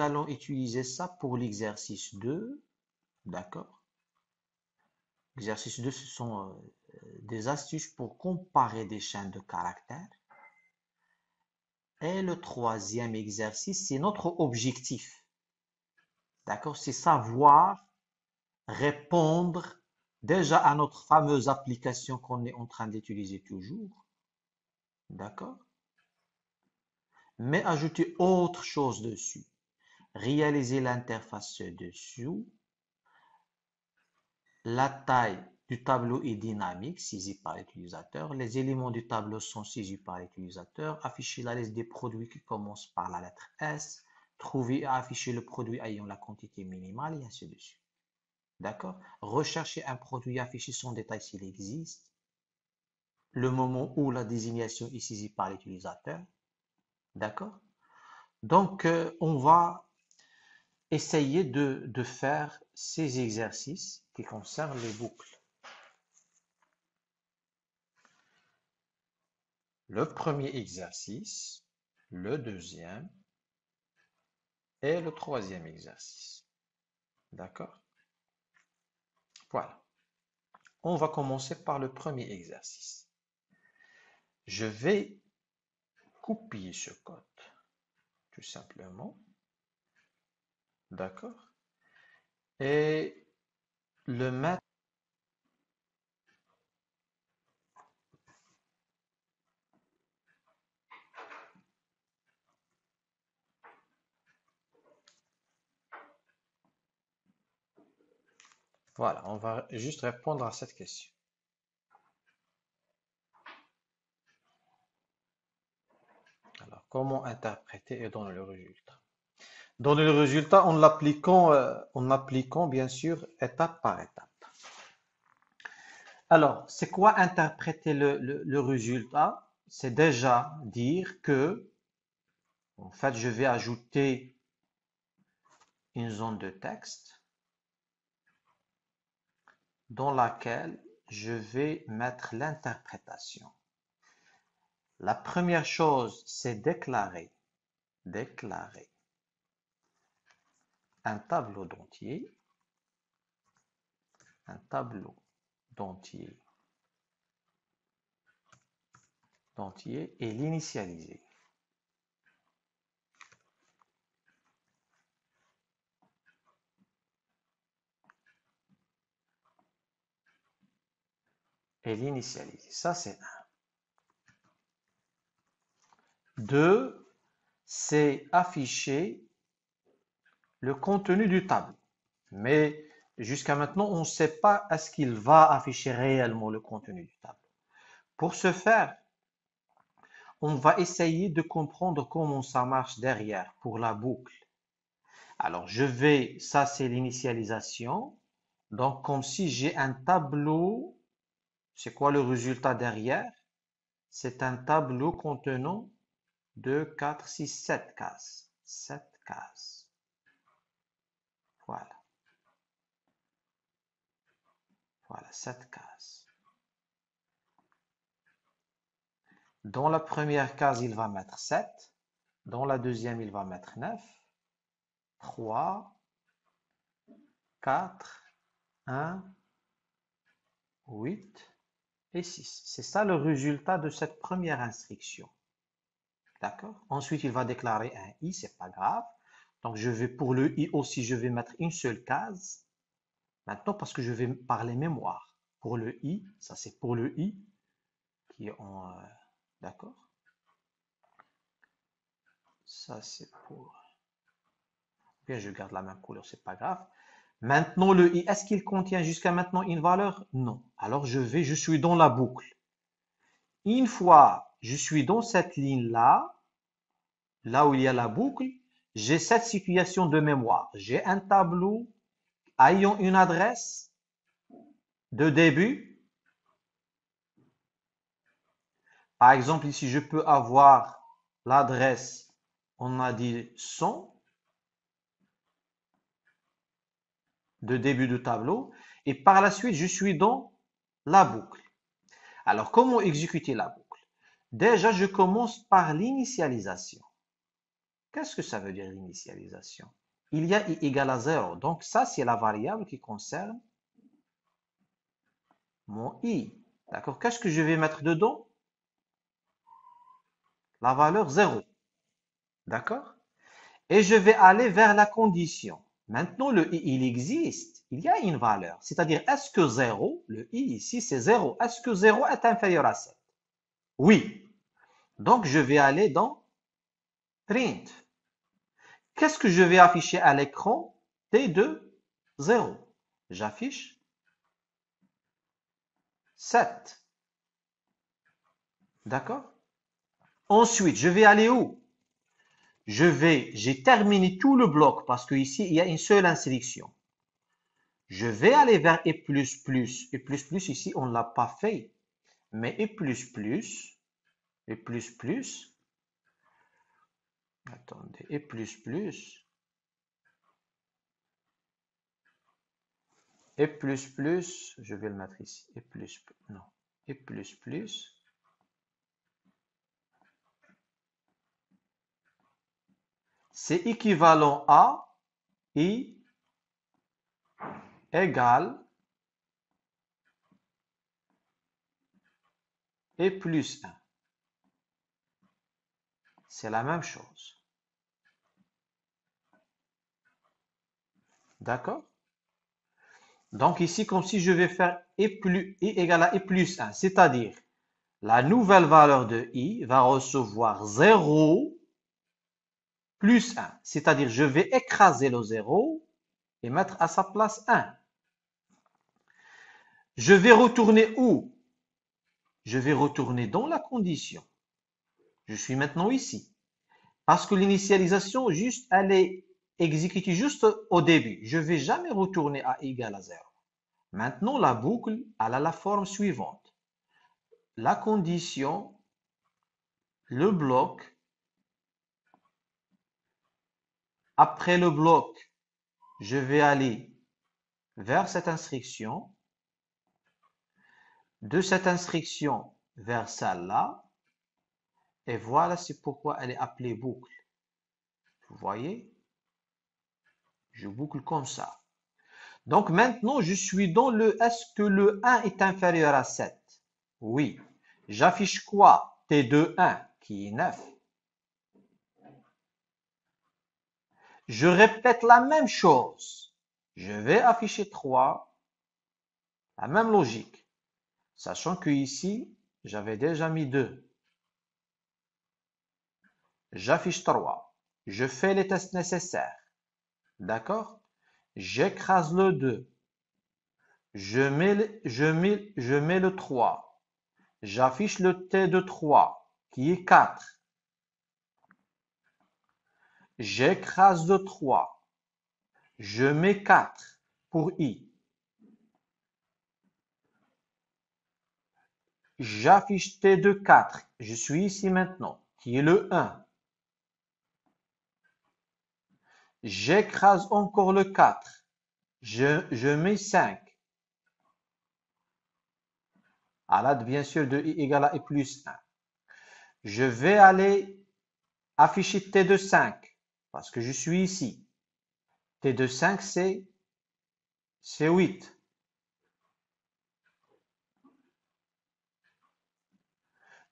Nous allons utiliser ça pour l'exercice 2. D'accord L'exercice 2, ce sont euh, des astuces pour comparer des chaînes de caractères. Et le troisième exercice, c'est notre objectif. D'accord C'est savoir répondre déjà à notre fameuse application qu'on est en train d'utiliser toujours. D'accord Mais ajouter autre chose dessus réaliser l'interface dessus. La taille du tableau est dynamique, saisie par l'utilisateur. Les éléments du tableau sont saisis par l'utilisateur. Afficher la liste des produits qui commencent par la lettre S. Trouver et afficher le produit ayant la quantité minimale et ainsi de suite. D'accord Rechercher un produit afficher son détail s'il existe. Le moment où la désignation est saisie par l'utilisateur. D'accord donc, euh, on va essayez de, faire ces exercices qui concernent les boucles. Le premier exercice, le deuxième et le troisième exercice. D'accord Voilà. On va commencer par le premier exercice. Je vais copier ce code, tout simplement. D'accord. Et le matin, Voilà, on va juste répondre à cette question. Alors, comment interpréter et donner le résultat Donner le résultat en l'appliquant, euh, en appliquant bien sûr étape par étape. Alors, c'est quoi interpréter le résultat C'est déjà dire que, en fait, je vais ajouter une zone de texte dans laquelle je vais mettre l'interprétation. La première chose, c'est déclarer. Déclarer un tableau d'entier, un tableau d'entier, d'entier et l'initialiser. et l'initialiser. Ça, c'est un. 2, c'est afficher le contenu du tableau. Mais jusqu'à maintenant, on ne sait pas est-ce qu'il va afficher réellement le contenu du tableau. Pour ce faire, on va essayer de comprendre comment ça marche derrière pour la boucle. Alors, je vais, ça c'est l'initialisation. Donc, comme si j'ai un tableau, c'est quoi le résultat derrière C'est un tableau contenant 2, 4, 6, 7 cases. 7 cases. Voilà. Voilà, cette case. Dans la première case, il va mettre 7. Dans la deuxième, il va mettre 9. 3, 4, 1, 8 et 6. C'est ça le résultat de cette première instruction. D'accord Ensuite, il va déclarer un i, c'est pas grave. Donc, je vais pour le i aussi, je vais mettre une seule case. Maintenant, parce que je vais parler mémoire. Pour le i, ça c'est pour le i qui euh, D'accord Ça c'est pour... Bien, je garde la même couleur, c'est pas grave. Maintenant, le i, est-ce qu'il contient jusqu'à maintenant une valeur Non. Alors, je vais, je suis dans la boucle. Une fois, je suis dans cette ligne-là, là où il y a la boucle, j'ai cette situation de mémoire. J'ai un tableau ayant une adresse de début. Par exemple, ici, je peux avoir l'adresse, on a dit 100, de début de tableau. Et par la suite, je suis dans la boucle. Alors, comment exécuter la boucle Déjà, je commence par l'initialisation. Qu'est-ce que ça veut dire l'initialisation Il y a i égale à 0. Donc ça, c'est la variable qui concerne mon i. D'accord Qu'est-ce que je vais mettre dedans La valeur 0. D'accord Et je vais aller vers la condition. Maintenant, le i, il existe. Il y a une valeur. C'est-à-dire, est-ce que 0, le i ici, c'est 0. Est-ce que 0 est inférieur à 7 Oui. Donc, je vais aller dans print. Qu'est-ce que je vais afficher à l'écran t 2 0 J'affiche 7. D'accord Ensuite, je vais aller où Je vais, j'ai terminé tout le bloc parce qu'ici, il y a une seule insélection. Je vais aller vers E++. plus plus. Et plus plus ici, on ne l'a pas fait. Mais E++, plus plus, et plus plus, Attendez, et plus plus. Et plus plus, je vais le mettre ici, et plus, non, et plus plus. C'est équivalent à i égal et plus 1. C'est la même chose. D'accord Donc ici, comme si je vais faire e i, plus, égale à i e plus 1, c'est-à-dire la nouvelle valeur de i va recevoir 0 plus 1. C'est-à-dire je vais écraser le 0 et mettre à sa place 1. Je vais retourner où Je vais retourner dans la condition. Je suis maintenant ici. Parce que l'initialisation, juste, elle est Exécuter juste au début. Je ne vais jamais retourner à égal à 0. Maintenant, la boucle elle a la forme suivante. La condition, le bloc, après le bloc, je vais aller vers cette instruction, de cette instruction vers celle-là, et voilà c'est pourquoi elle est appelée boucle. Vous voyez je boucle comme ça. Donc maintenant, je suis dans le est-ce que le 1 est inférieur à 7 Oui. J'affiche quoi T2, 1, qui est 9. Je répète la même chose. Je vais afficher 3. La même logique. Sachant que ici, j'avais déjà mis 2. J'affiche 3. Je fais les tests nécessaires. D'accord J'écrase le 2. Je mets, le, je, je mets le 3. J'affiche le T de 3, qui est 4. J'écrase le 3. Je mets 4 pour I. J'affiche T de 4. Je suis ici maintenant, qui est le 1. J'écrase encore le 4. Je, mets 5. À l'aide, bien sûr, de i égale à i plus 1. Je vais aller afficher t de 5 parce que je suis ici. t de 5, c'est 8.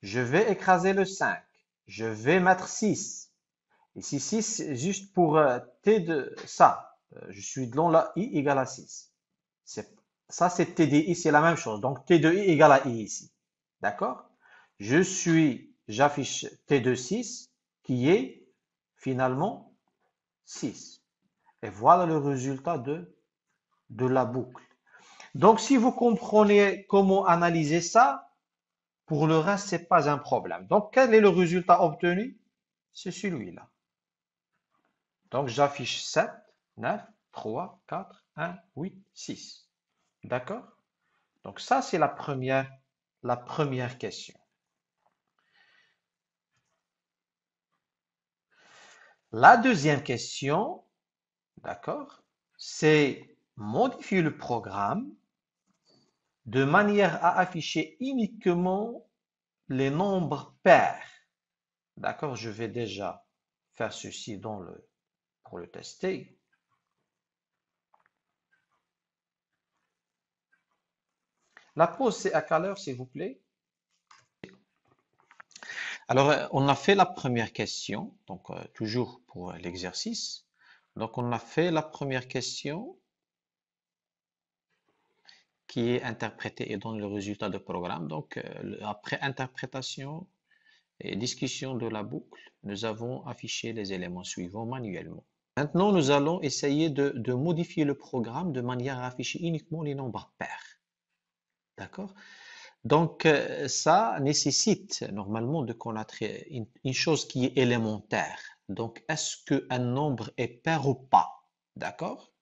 Je vais écraser le 5. Je vais mettre 6. Ici, 6, juste pour euh, T de ça, euh, je suis dans la I égale à 6. Ça, c'est T de I, c'est la même chose. Donc, T de I égale à I ici. D'accord Je suis, j'affiche T de 6 qui est finalement 6. Et voilà le résultat de, de la boucle. Donc, si vous comprenez comment analyser ça, pour le reste, ce n'est pas un problème. Donc, quel est le résultat obtenu C'est celui-là. Donc, j'affiche 7, 9, 3, 4, 1, 8, 6. D'accord Donc, ça, c'est la première, la première question. La deuxième question, d'accord, c'est modifier le programme de manière à afficher uniquement les nombres pairs. D'accord, je vais déjà faire ceci dans le le tester. La pause, c'est à quelle heure, s'il vous plaît Alors, euh, on a fait la première question, donc euh, toujours pour euh, l'exercice. Donc, on a fait la première question qui est interprétée et donne le résultat de programme. Donc, après interprétation et discussion de la boucle, nous avons affiché les éléments suivants manuellement. Maintenant, nous allons essayer de, modifier le programme de manière à afficher uniquement les nombres pairs. D'accord Donc, euh, ça nécessite normalement de connaître une, chose qui est élémentaire. Donc, est-ce qu'un nombre est pair ou pas D'accord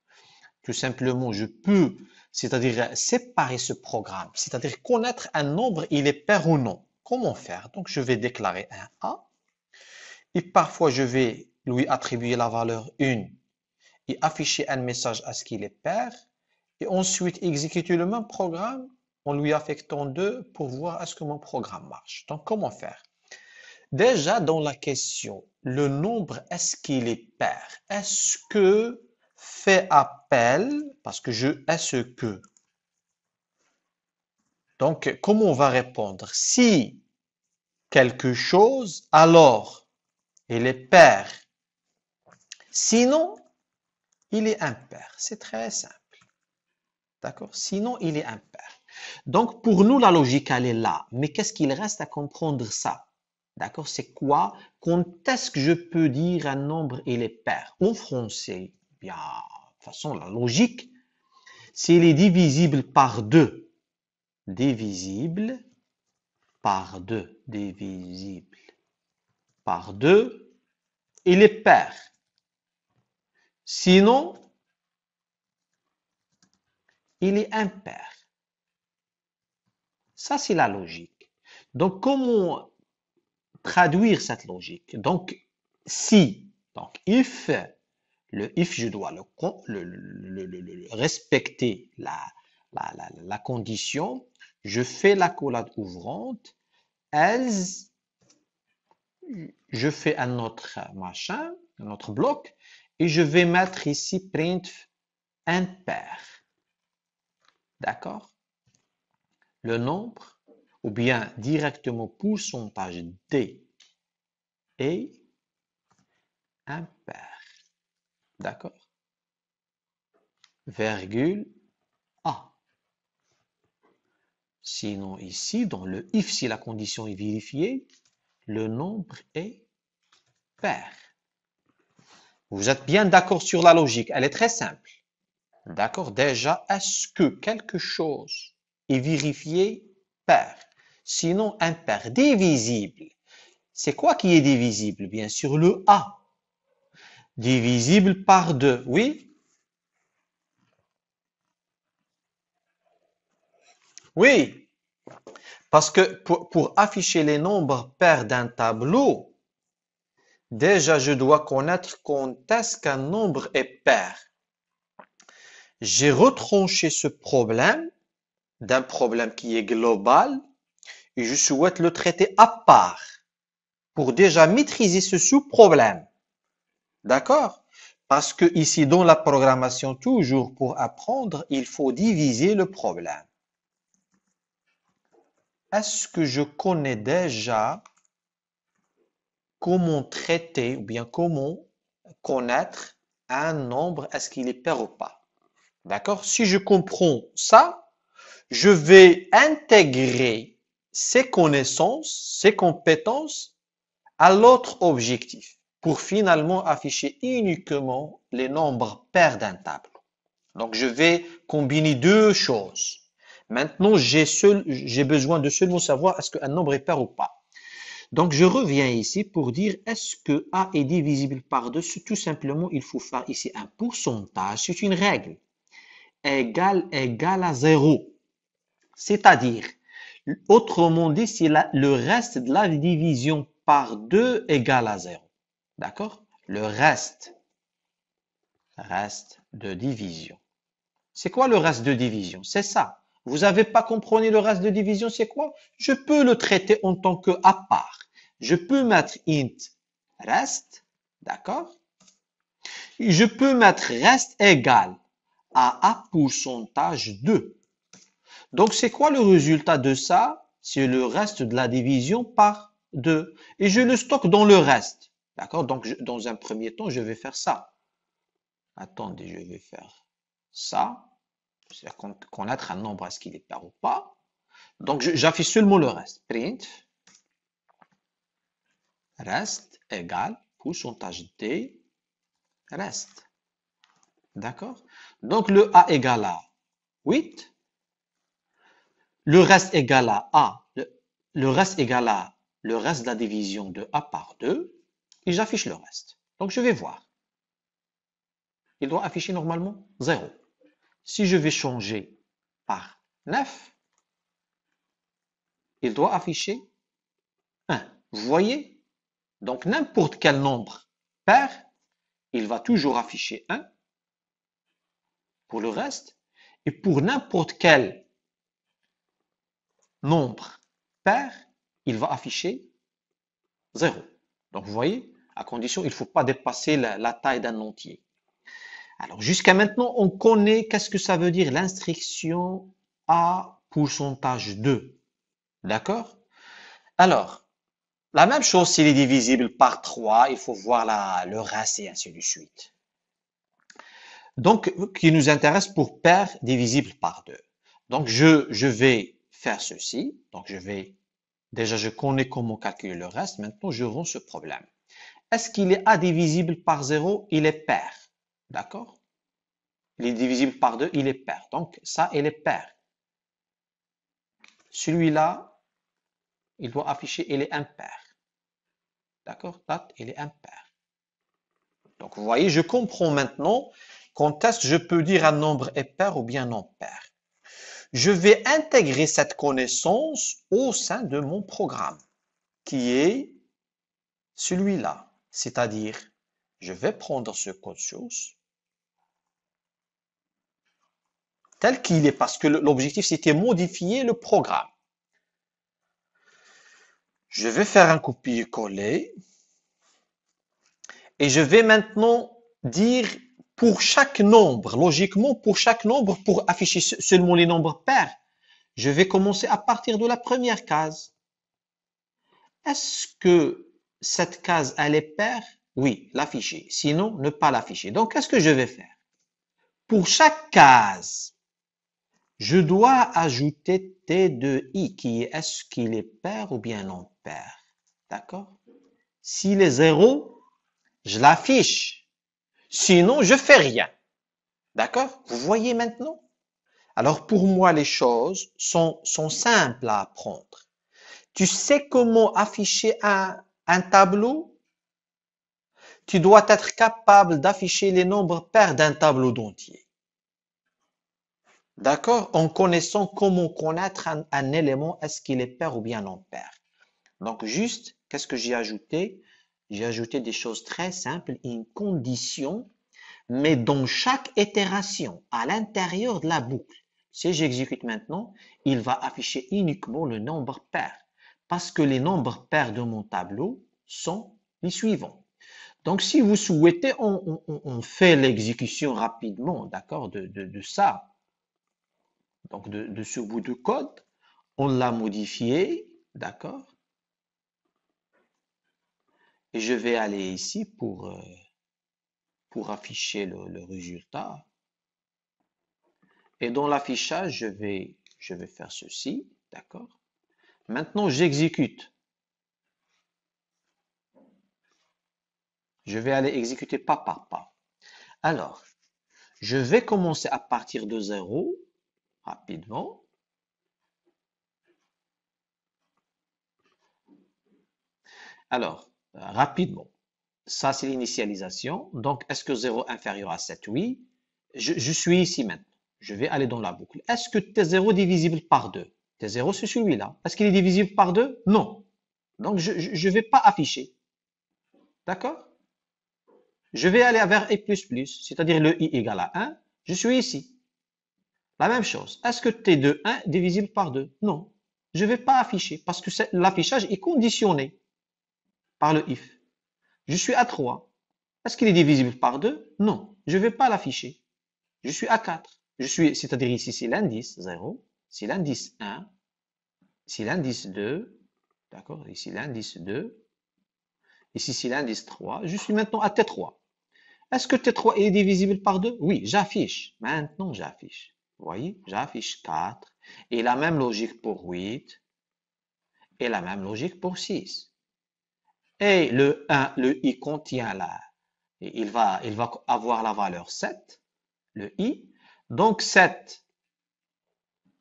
Tout simplement, je peux, c'est-à-dire séparer ce programme, c'est-à-dire connaître un nombre, il est pair ou non. Comment faire Donc, je vais déclarer un A. Et parfois, je vais lui attribuer la valeur 1 et afficher un message à ce qu'il est pair et ensuite exécuter le même programme en lui affectant 2 pour voir à ce que mon programme marche. Donc, comment faire Déjà dans la question, le nombre, est-ce qu'il est pair Est-ce que fait appel, parce que je, est-ce que Donc, comment on va répondre Si quelque chose, alors il est pair. Sinon, il est impair. C'est très simple. D'accord Sinon, il est impair. Donc, pour nous, la logique, elle est là. Mais qu'est-ce qu'il reste à comprendre ça D'accord C'est quoi Quand est-ce que je peux dire un nombre, il est pair En français, bien, de toute façon, la logique, s'il est divisible par deux. divisible par deux. divisible par deux. il est pair. Sinon, il est impair. Ça, c'est la logique. Donc, comment traduire cette logique Donc, si, donc if, le if, je dois le, respecter la, condition, je fais la collade ouvrante, else, je fais un autre machin, un autre bloc, et je vais mettre ici print impair. D'accord Le nombre, ou bien directement pour son page D est impair. D'accord Virgule A. Sinon ici, dans le if, si la condition est vérifiée, le nombre est pair. Vous êtes bien d'accord sur la logique, elle est très simple. D'accord Déjà, est-ce que quelque chose est vérifié pair Sinon, impair, divisible. C'est quoi qui est divisible Bien sûr, le A. Divisible par 2, oui Oui, parce que pour, pour afficher les nombres pairs d'un tableau, Déjà, je dois connaître quand est-ce qu'un nombre est pair. J'ai retranché ce problème d'un problème qui est global et je souhaite le traiter à part pour déjà maîtriser ce sous-problème. D'accord Parce que ici, dans la programmation, toujours pour apprendre, il faut diviser le problème. Est-ce que je connais déjà comment traiter ou bien comment connaître un nombre, est-ce qu'il est pair ou pas. D'accord Si je comprends ça, je vais intégrer ces connaissances, ces compétences à l'autre objectif pour finalement afficher uniquement les nombres pairs d'un tableau. Donc je vais combiner deux choses. Maintenant, j'ai besoin de seulement savoir est-ce qu'un nombre est pair ou pas. Donc, je reviens ici pour dire, est-ce que A est divisible par 2 Tout simplement, il faut faire ici un pourcentage, c'est une règle, égale, égal à 0. C'est-à-dire, autrement dit, c'est le reste de la division par 2 égale à 0. D'accord Le reste, reste de division. C'est quoi le reste de division C'est ça. Vous n'avez pas compris le reste de division, c'est quoi Je peux le traiter en tant que à part. Je peux mettre int reste, d'accord Je peux mettre reste égal à a pourcentage 2. Donc, c'est quoi le résultat de ça C'est le reste de la division par 2. Et je le stocke dans le reste. D'accord Donc, dans un premier temps, je vais faire ça. Attendez, je vais faire ça c'est-à-dire qu'on connaître un nombre, est-ce qu'il est pair ou pas. Donc, j'affiche seulement le reste. Print reste égale pourcentage D reste. D'accord Donc, le A égale à 8. Le reste égale à A. Le, reste égale à le reste de la division de A par 2. Et j'affiche le reste. Donc, je vais voir. Il doit afficher normalement 0. Si je vais changer par 9, il doit afficher 1. Vous voyez Donc n'importe quel nombre pair, il va toujours afficher 1 pour le reste. Et pour n'importe quel nombre pair, il va afficher 0. Donc vous voyez, à condition, il ne faut pas dépasser la taille d'un entier. Alors jusqu'à maintenant, on connaît qu'est-ce que ça veut dire l'instruction a pourcentage 2. D'accord Alors, la même chose s'il est divisible par 3, il faut voir la, le reste et ainsi de suite. Donc, qui nous intéresse pour paire divisible par 2. Donc, je, je vais faire ceci. Donc, je vais, déjà, je connais comment calculer le reste. Maintenant, je rends ce problème. Est-ce qu'il est A divisible par 0 Il est paire. D'accord Il est divisible par deux, il est pair. Donc, ça, il est pair. Celui-là, il doit afficher, il est impair. D'accord Date, il est impair. Donc, vous voyez, je comprends maintenant qu'en est je peux dire un nombre est pair ou bien non pair. Je vais intégrer cette connaissance au sein de mon programme, qui est celui-là. C'est-à-dire, je vais prendre ce code source, tel qu'il est, parce que l'objectif, c'était modifier le programme. Je vais faire un copier-coller. Et je vais maintenant dire pour chaque nombre, logiquement, pour chaque nombre, pour afficher seulement les nombres pairs, je vais commencer à partir de la première case. Est-ce que cette case, elle est paire Oui, l'afficher. Sinon, ne pas l'afficher. Donc, qu'est-ce que je vais faire Pour chaque case, je dois ajouter T de I qui est, est-ce qu'il est pair ou bien non pair D'accord S'il est zéro, je l'affiche. Sinon, je fais rien. D'accord Vous voyez maintenant Alors pour moi, les choses sont, sont simples à apprendre. Tu sais comment afficher un, un tableau Tu dois être capable d'afficher les nombres pairs d'un tableau d'entier. D'accord En connaissant comment connaître un, élément, est-ce qu'il est pair ou bien non pair. Donc juste, qu'est-ce que j'ai ajouté J'ai ajouté des choses très simples, une condition, mais dans chaque itération, à l'intérieur de la boucle, si j'exécute maintenant, il va afficher uniquement le nombre pair, parce que les nombres pairs de mon tableau sont les suivants. Donc si vous souhaitez, on, fait l'exécution rapidement, d'accord, de ça, donc de, ce bout de code, on l'a modifié, d'accord Et je vais aller ici pour, euh, pour afficher le, résultat. Et dans l'affichage, je vais, je vais faire ceci, d'accord Maintenant, j'exécute. Je vais aller exécuter pas par pas. Alors, je vais commencer à partir de zéro rapidement. Alors, euh, rapidement, ça c'est l'initialisation. Donc, est-ce que 0 inférieur à 7 Oui. Je, suis ici maintenant. Je vais aller dans la boucle. Est-ce que T0 divisible par 2 T0, c'est celui-là. Est-ce qu'il est divisible par 2 Non. Donc, je ne vais pas afficher. D'accord Je vais aller vers I++, e c'est-à-dire le I égale à 1. Je suis ici. La même chose. Est-ce que T 21 1 est divisible par 2 Non. Je ne vais pas afficher parce que l'affichage est conditionné par le if. Je suis à 3. Est-ce qu'il est divisible par 2 Non. Je ne vais pas l'afficher. Je suis à 4. Je suis, c'est-à-dire ici, c'est l'indice 0, c'est l'indice 1, c'est l'indice 2, d'accord Ici, l'indice 2. Ici, c'est l'indice 3. Je suis maintenant à T3. Est-ce que T3 est divisible par 2 Oui, j'affiche. Maintenant, j'affiche voyez, j'affiche 4. Et la même logique pour 8. Et la même logique pour 6. Et le 1, le i contient là, Il va, il va avoir la valeur 7, le i. Donc 7,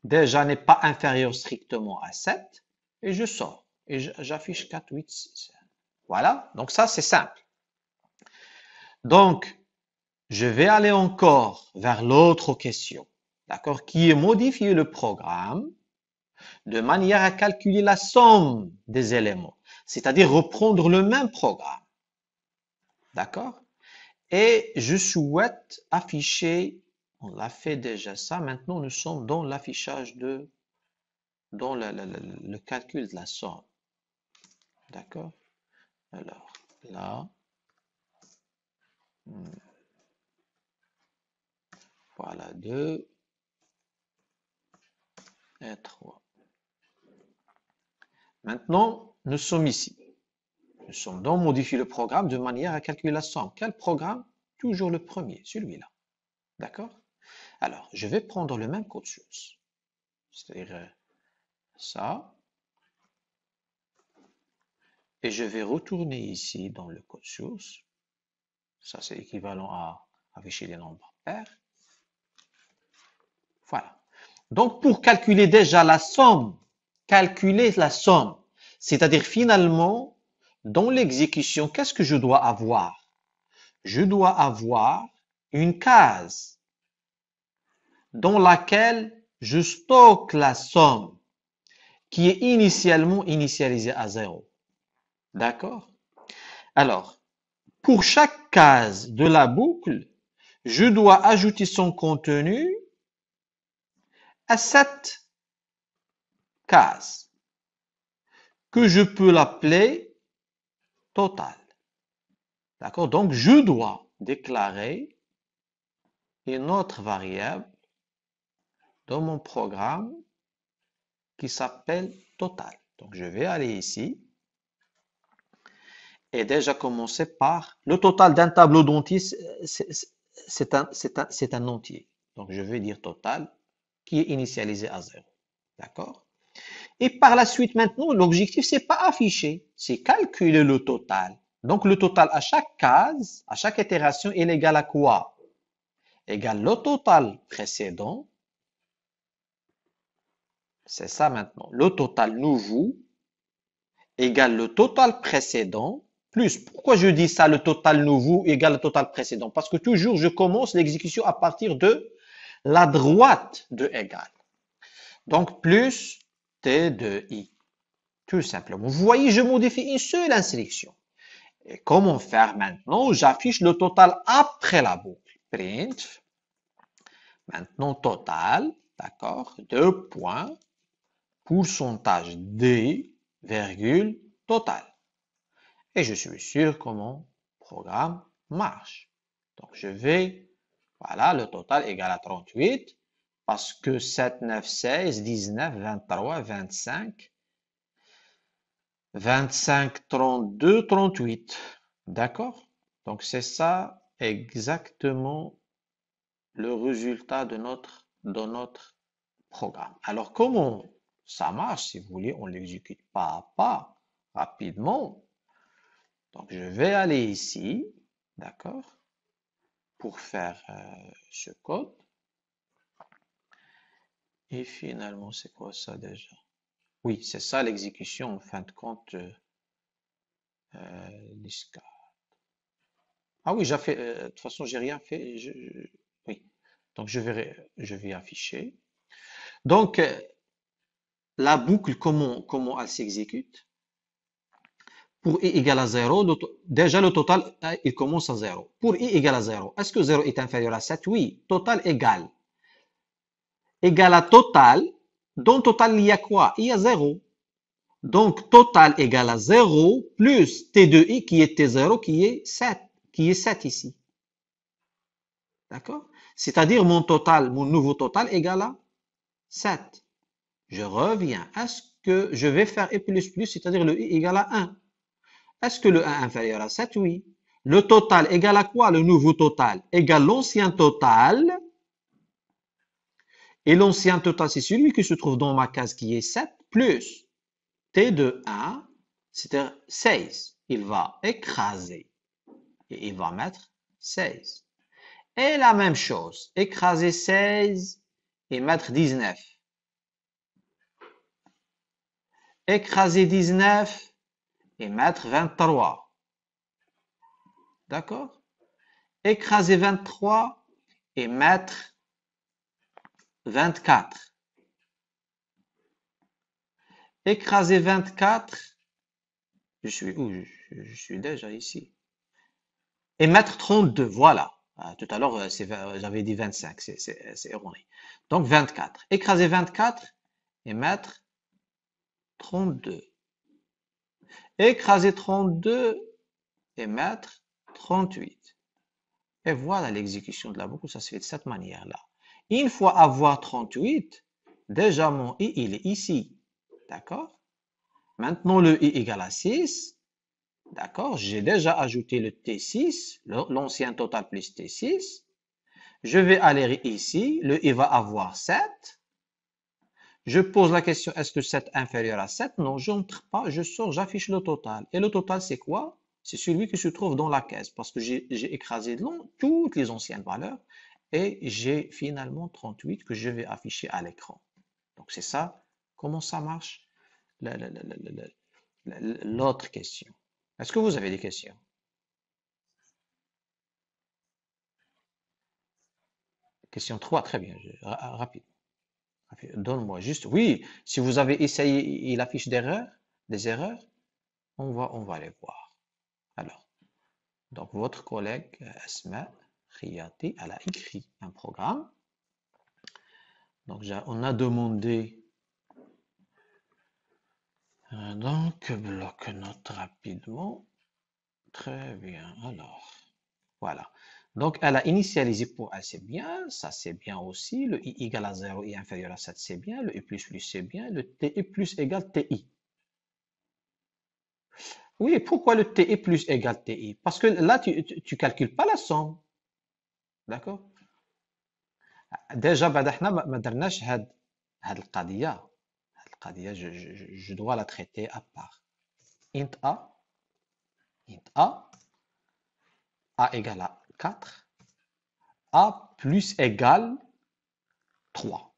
déjà n'est pas inférieur strictement à 7. Et je sors. Et j'affiche 4, 8, 6. Voilà, donc ça c'est simple. Donc, je vais aller encore vers l'autre question d'accord, qui est modifié le programme de manière à calculer la somme des éléments, c'est-à-dire reprendre le même programme. D'accord Et je souhaite afficher, on l'a fait déjà ça, maintenant nous sommes dans l'affichage de, dans le, calcul de la somme. D'accord Alors, là. Hmm, voilà, deux et euh, 3. Maintenant, nous sommes ici. Nous sommes donc modifier le programme de manière à calculer la somme. Quel programme Toujours le premier, celui-là. D'accord Alors, je vais prendre le même code source. C'est-à-dire euh, ça. Et je vais retourner ici dans le code source. Ça, c'est équivalent à afficher les nombres pairs. Donc, pour calculer déjà la somme, calculer la somme, c'est-à-dire finalement, dans l'exécution, qu'est-ce que je dois avoir Je dois avoir une case dans laquelle je stocke la somme qui est initialement initialisée à zéro. D'accord Alors, pour chaque case de la boucle, je dois ajouter son contenu à cette case que je peux l'appeler total. D'accord Donc, je dois déclarer une autre variable dans mon programme qui s'appelle total. Donc, je vais aller ici et déjà commencer par le total d'un tableau d'entier, c'est un, un entier. Donc, je vais dire total qui est initialisé à 0. D'accord Et par la suite, maintenant, l'objectif, c'est pas afficher, c'est calculer le total. Donc, le total à chaque case, à chaque itération, est égal à quoi Égal le total précédent. C'est ça maintenant. Le total nouveau égale le total précédent plus. Pourquoi je dis ça, le total nouveau égale le total précédent Parce que toujours, je commence l'exécution à partir de la droite de égal. Donc, plus t de i. Tout simplement. Vous voyez, je modifie une seule inscription. Et comment faire maintenant J'affiche le total après la boucle. Print. Maintenant, total. D'accord Deux points. Pourcentage D, virgule, total. Et je suis sûr que mon programme marche. Donc, je vais voilà, le total égal à 38 parce que 7, 9, 16, 19, 23, 25, 25, 32, 38. D'accord Donc c'est ça exactement le résultat de notre, de notre programme. Alors comment ça marche Si vous voulez, on l'exécute pas à pas, rapidement. Donc je vais aller ici, d'accord pour faire euh, ce code. Et finalement, c'est quoi ça déjà Oui, c'est ça l'exécution en fin de compte. Euh, euh ah oui, j'ai fait. Euh, de toute façon, j'ai rien fait. oui. Donc je vais, je vais afficher. Donc la boucle, comment, comment elle s'exécute pour i égale à 0, déjà le total, euh, il commence à 0. Pour i égale à 0, est-ce que 0 est inférieur à 7 Oui, total égal. Égal à total, dans total, il y a quoi Il y a 0. Donc, total égal à 0 plus T2i qui est T0 qui est 7, qui est 7 ici. D'accord C'est-à-dire mon total, mon nouveau total égal à 7. Je reviens. Est-ce que je vais faire i e plus plus, c'est-à-dire le i égale à 1 est-ce que le 1 est inférieur à 7 Oui. Le total égale à quoi Le nouveau total égale l'ancien total. Et l'ancien total, c'est celui qui se trouve dans ma case qui est 7 plus T de 1, c'est-à-dire 16. Il va écraser et il va mettre 16. Et la même chose, écraser 16 et mettre 19. Écraser 19 et mettre 23. D'accord Écraser 23 et mettre 24. Écraser 24. Je suis où je, suis déjà ici. Et mettre 32. Voilà. Ah, tout à l'heure, euh, euh, j'avais dit 25. C'est erroné. Donc 24. Écraser 24 et mettre 32 écraser 32 et mettre 38. Et voilà l'exécution de la boucle, ça se fait de cette manière-là. Une fois avoir 38, déjà mon i, il est ici. D'accord Maintenant, le i égale à 6. D'accord J'ai déjà ajouté le t6, l'ancien total plus t6. Je vais aller ici, le i va avoir 7. Je pose la question, est-ce que 7 est inférieur à 7 Non, je n'entre pas, je sors, j'affiche le total. Et le total, c'est quoi C'est celui qui se trouve dans la caisse, parce que j'ai écrasé long, toutes les anciennes valeurs, et j'ai finalement 38 que je vais afficher à l'écran. Donc c'est ça, comment ça marche L'autre question. Est-ce que vous avez des questions Question 3, très bien, rapide. Donne-moi juste. Oui, si vous avez essayé, il affiche erreurs des erreurs. On va, on va les voir. Alors, donc votre collègue Asma euh, Riyati, elle a écrit un programme. Donc, on a demandé. Euh, donc, bloc note rapidement. Très bien. Alors, voilà. Donc, elle a initialisé pour elle, c'est bien, ça c'est bien aussi, le i égale à 0, i inférieur à 7, c'est bien, le i e plus plus, c'est bien, le ti e plus égale ti. Oui, pourquoi le ti e plus égale ti Parce que là, tu ne calcules pas la somme. D'accord Déjà, je, je dois la traiter à part. Int a, int a, a égale à 4, A plus égale 3.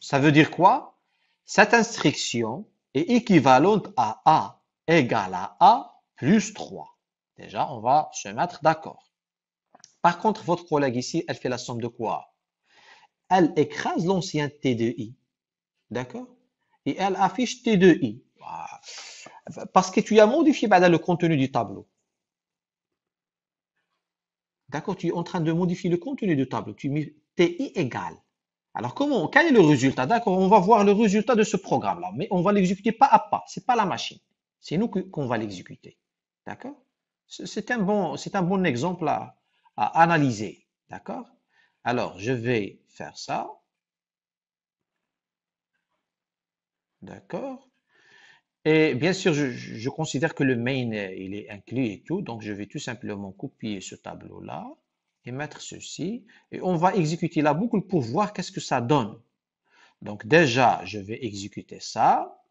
Ça veut dire quoi Cette instruction est équivalente à A égale à A plus 3. Déjà, on va se mettre d'accord. Par contre, votre collègue ici, elle fait la somme de quoi Elle écrase l'ancien T 2 I. D'accord Et elle affiche T 2 I. Parce que tu as modifié le contenu du tableau. D'accord Tu es en train de modifier le contenu de table. Tu mets TI égale. Alors, comment Quel est le résultat D'accord On va voir le résultat de ce programme-là, mais on va l'exécuter pas à pas. C'est pas la machine. C'est nous qu'on va l'exécuter. D'accord C'est un, bon, un bon exemple à analyser. D'accord Alors, je vais faire ça. D'accord et bien sûr, je, considère que le main, euh, il est inclus et tout. Donc, je vais tout simplement copier ce tableau-là et mettre ceci. Et on va exécuter la boucle pour voir qu'est-ce que ça donne. Donc, déjà, je vais exécuter ça.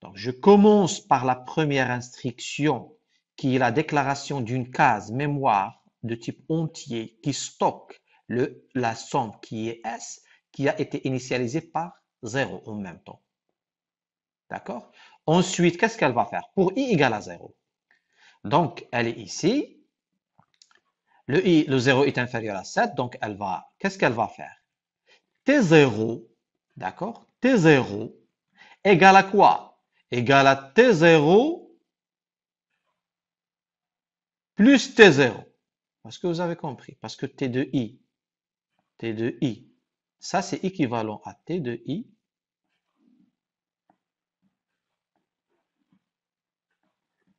Donc, je commence par la première instruction qui est la déclaration d'une case mémoire de type entier qui stocke le, la somme qui est S qui a été initialisée par 0 en même temps. D'accord Ensuite, qu'est-ce qu'elle va faire Pour i égale à 0. Donc, elle est ici. Le i, le 0 est inférieur à 7, donc elle va, qu'est-ce qu'elle va faire T0, d'accord T0 égale à quoi Égale à T0 plus T0. Est-ce que vous avez compris Parce que T 2 i, T 2 i, ça c'est équivalent à T 2 i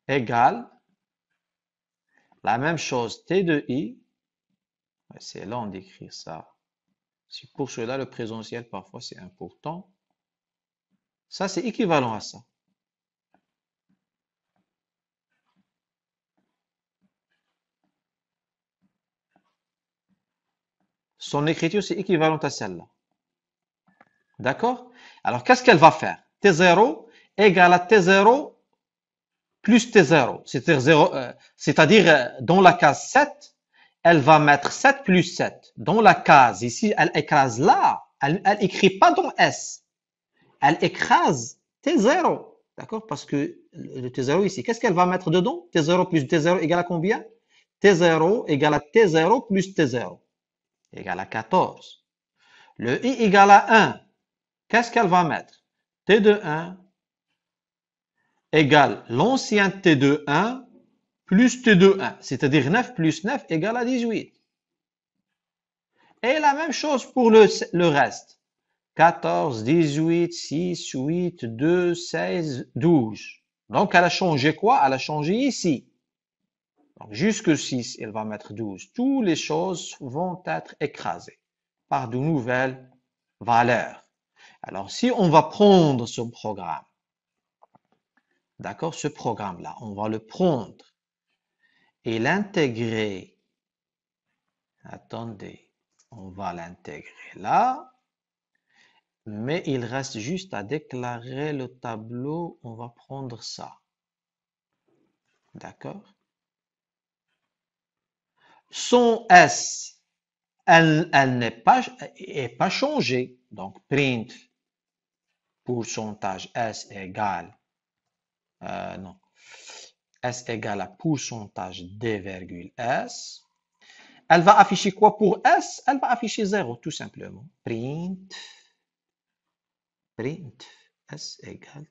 égale la même chose T de I. C'est long d'écrire ça. si pour cela le présentiel parfois c'est important. Ça c'est équivalent à ça. Son écriture c'est équivalent à celle-là. D'accord Alors qu'est-ce qu'elle va faire T0 égale à T0 plus T0, c'est-à-dire euh, euh, dans la case 7, elle va mettre 7 plus 7. Dans la case, ici, elle écrase là, elle écrit pas dans S, elle écrase T0, d'accord Parce que le T0 ici, qu'est-ce qu'elle va mettre dedans T0 plus T0 égale à combien T0 égale à T0 plus T0 égale à 14. Le i égale à 1, qu'est-ce qu'elle va mettre T de 1 égale l'ancien t 1 plus t 21 1, c'est-à-dire 9 plus 9 égale à 18. Et la même chose pour le, le reste. 14, 18, 6, 8, 2, 16, 12. Donc, elle a changé quoi Elle a changé ici. Donc, jusque 6, elle va mettre 12. Toutes les choses vont être écrasées par de nouvelles valeurs. Alors, si on va prendre ce programme, D'accord Ce programme-là, on va le prendre et l'intégrer. Attendez, on va l'intégrer là. Mais il reste juste à déclarer le tableau. On va prendre ça. D'accord Son S, elle, n'est pas, pas changée. Donc, print pourcentage S égal euh, non, S égale à pourcentage S. Elle va afficher quoi pour S Elle va afficher 0, tout simplement. Print, print, S égale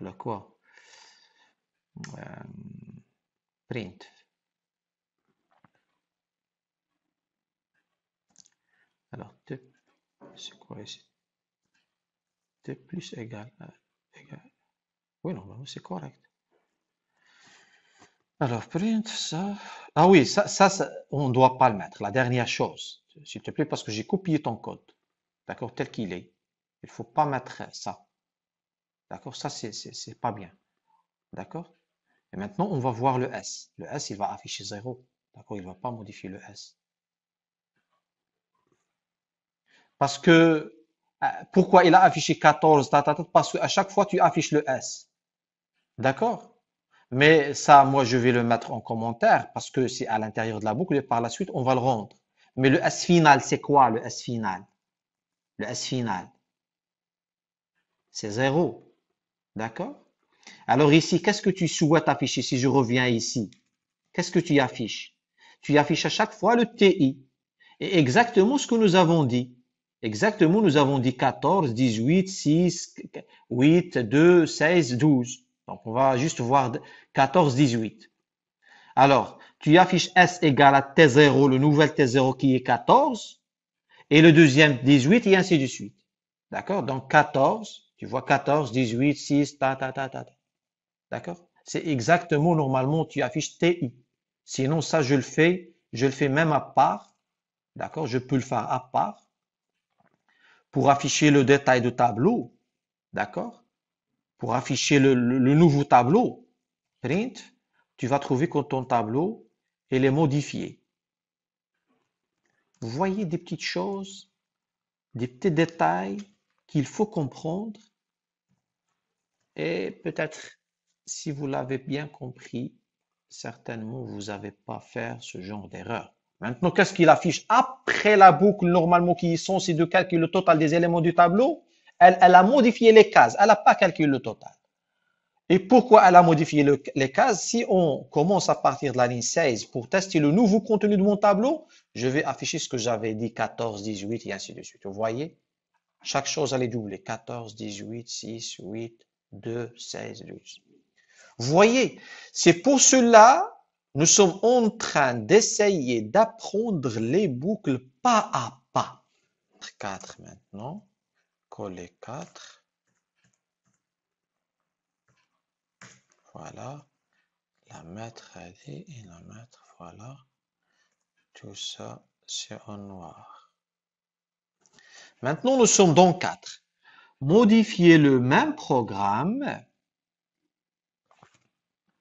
le quoi euh, Print. Alors, c'est quoi ici T plus égale oui, c'est correct. Alors, print, ça. Ah oui, ça, on ne doit pas le mettre. La dernière chose, s'il te plaît, parce que j'ai copié ton code. D'accord, tel qu'il est. Il ne faut pas mettre ça. D'accord, ça, c'est pas bien. D'accord Et maintenant, on va voir le S. Le S, il va afficher 0. D'accord, il ne va pas modifier le S. Parce que, euh, pourquoi il a affiché 14 Parce qu'à chaque fois, tu affiches le S. D'accord Mais ça, moi, je vais le mettre en commentaire parce que c'est à l'intérieur de la boucle et par la suite, on va le rendre. Mais le S final, c'est quoi le S final Le S final, c'est zéro. D'accord Alors ici, qu'est-ce que tu souhaites afficher si je reviens ici Qu'est-ce que tu affiches Tu affiches à chaque fois le TI. Et exactement ce que nous avons dit. Exactement, nous avons dit 14, 18, 6, 8, 2, 16, 12. Donc, on va juste voir 14, 18. Alors, tu affiches S égale à T0, le nouvel T0 qui est 14, et le deuxième 18, et ainsi de suite. D'accord Donc, 14, tu vois 14, 18, 6, ta, ta, ta, ta. D'accord C'est exactement, normalement, tu affiches TI. Sinon, ça, je le fais, je le fais même à part. D'accord Je peux le faire à part pour afficher le détail de tableau. D'accord pour afficher le, nouveau tableau, print, tu vas trouver que ton tableau, est modifié. Vous voyez des petites choses, des petits détails qu'il faut comprendre. Et peut-être, si vous l'avez bien compris, certainement, vous n'avez pas fait ce genre d'erreur. Maintenant, qu'est-ce qu'il affiche après la boucle normalement qui sont ces de calculer le total des éléments du tableau elle, a modifié les cases, elle n'a pas calculé le total. Et pourquoi elle a modifié les cases Si on commence à partir de la ligne 16 pour tester le nouveau contenu de mon tableau, je vais afficher ce que j'avais dit, 14, 18 et ainsi de suite. Vous voyez Chaque chose, allait est 14, 18, 6, 8, 2, 16, 12. Vous voyez C'est pour cela nous sommes en train d'essayer d'apprendre les boucles pas à pas. 4 maintenant coller 4. Voilà. La mettre dit et la mettre, voilà. Tout ça, c'est en noir. Maintenant, nous sommes dans 4. Modifier le même programme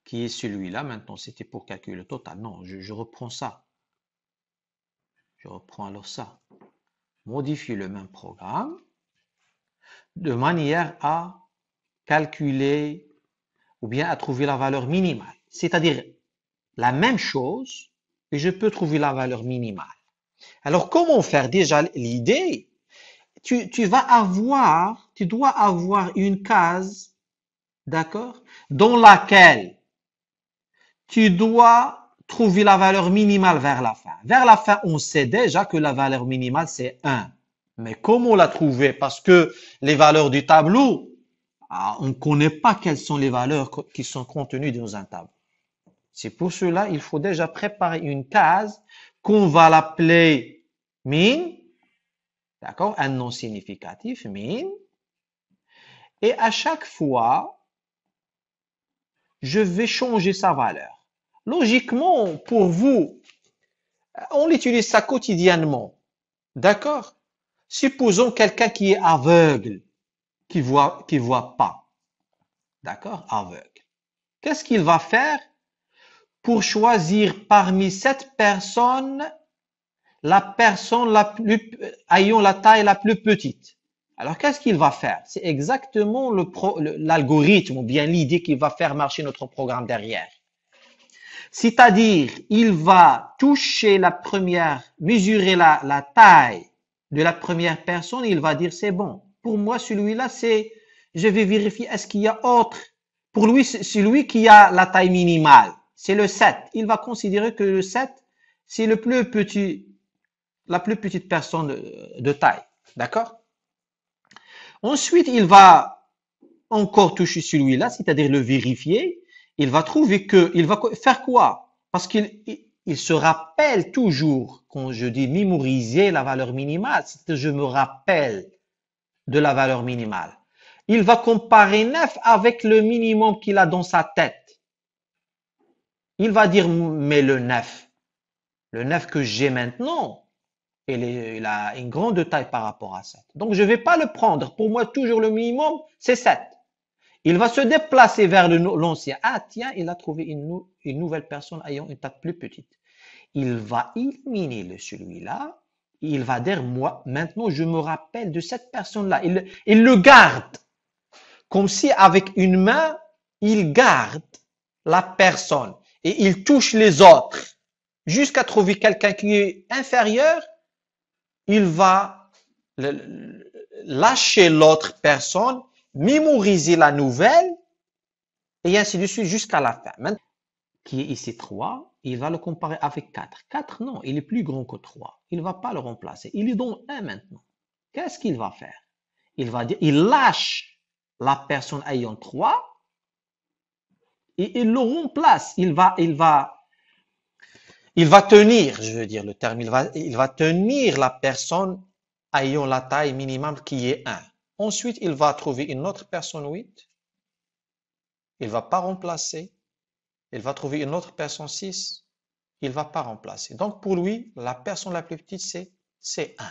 qui est celui-là. Maintenant, c'était pour calculer le total. Non, je, je reprends ça. Je reprends alors ça. Modifier le même programme de manière à calculer ou bien à trouver la valeur minimale. C'est-à-dire la même chose mais je peux trouver la valeur minimale. Alors comment faire déjà l'idée tu, tu, vas avoir, tu dois avoir une case, d'accord, dans laquelle tu dois trouver la valeur minimale vers la fin. Vers la fin, on sait déjà que la valeur minimale, c'est 1. Mais comment la trouver Parce que les valeurs du tableau, ah, on ne connaît pas quelles sont les valeurs qui sont contenues dans un tableau. C'est pour cela il faut déjà préparer une case qu'on va l'appeler min, d'accord, un nom significatif, min. Et à chaque fois, je vais changer sa valeur. Logiquement, pour vous, on utilise ça quotidiennement, d'accord Supposons quelqu'un qui est aveugle, qui voit, qui voit pas. D'accord? Aveugle. Qu'est-ce qu'il va faire pour choisir parmi cette personne la personne la plus, ayant la taille la plus petite? Alors, qu'est-ce qu'il va faire C'est exactement l'algorithme ou bien l'idée qu'il va faire marcher notre programme derrière. C'est-à-dire, il va toucher la première, mesurer la, la taille de la première personne, il va dire c'est bon. Pour moi, celui-là, c'est, je vais vérifier est-ce qu'il y a autre. Pour lui, c'est celui qui a la taille minimale, c'est le 7. Il va considérer que le 7, c'est le plus petit, la plus petite personne de, euh, de taille. D'accord? Ensuite, il va encore toucher celui-là, c'est-à-dire le vérifier. Il va trouver que, il va faire quoi? Parce qu'il, il se rappelle toujours, quand je dis mémoriser la valeur minimale, c'est je me rappelle de la valeur minimale. Il va comparer 9 avec le minimum qu'il a dans sa tête. Il va dire, mais le 9, le 9 que j'ai maintenant, il, a une grande taille par rapport à 7. Donc je ne vais pas le prendre. Pour moi, toujours le minimum, c'est 7. Il va se déplacer vers l'ancien. Ah tiens, il a trouvé une, une nouvelle personne ayant une taille plus petite il va éliminer le celui-là. Il va dire, moi, maintenant, je me rappelle de cette personne-là. Il, il le garde. Comme si avec une main, il garde la personne et il touche les autres. Jusqu'à trouver quelqu'un qui est inférieur, il va lâcher l'autre personne, mémoriser la nouvelle et ainsi de suite jusqu'à la fin. qui est ici trois il va le comparer avec 4. 4, non, il est plus grand que 3. Il ne va pas le remplacer. Il est donc 1 maintenant. Qu'est-ce qu'il va faire Il va dire, il lâche la personne ayant 3 et il le remplace. Il va, il va, il va tenir, je veux dire le terme, il va, il va tenir la personne ayant la taille minimum qui est 1. Ensuite, il va trouver une autre personne 8. Il ne va pas remplacer. Il va trouver une autre personne 6, il ne va pas remplacer. Donc pour lui, la personne la plus petite, c'est 1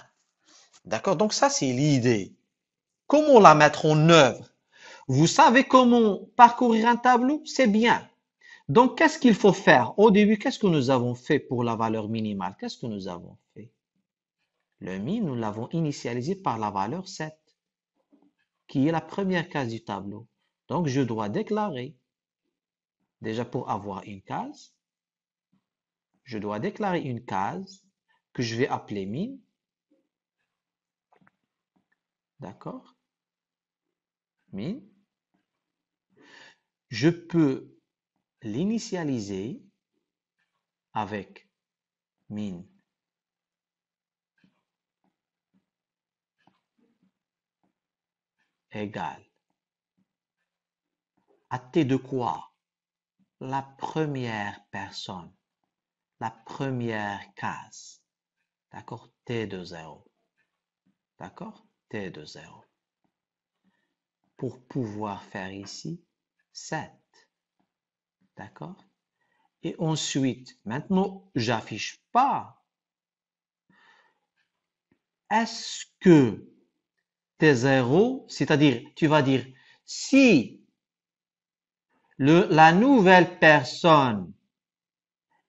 D'accord Donc ça, c'est l'idée. Comment la mettre en œuvre Vous savez comment parcourir un tableau C'est bien. Donc qu'est-ce qu'il faut faire Au début, qu'est-ce que nous avons fait pour la valeur minimale Qu'est-ce que nous avons fait Le mi nous l'avons initialisé par la valeur 7, qui est la première case du tableau. Donc je dois déclarer Déjà, pour avoir une case, je dois déclarer une case que je vais appeler mine. D'accord Mine. Je peux l'initialiser avec mine égal à t de quoi la première personne, la première case. D'accord T de 0. D'accord T de 0. Pour pouvoir faire ici 7. D'accord Et ensuite, maintenant, j'affiche pas. Est-ce que T0, c'est-à-dire, tu vas dire, si la nouvelle personne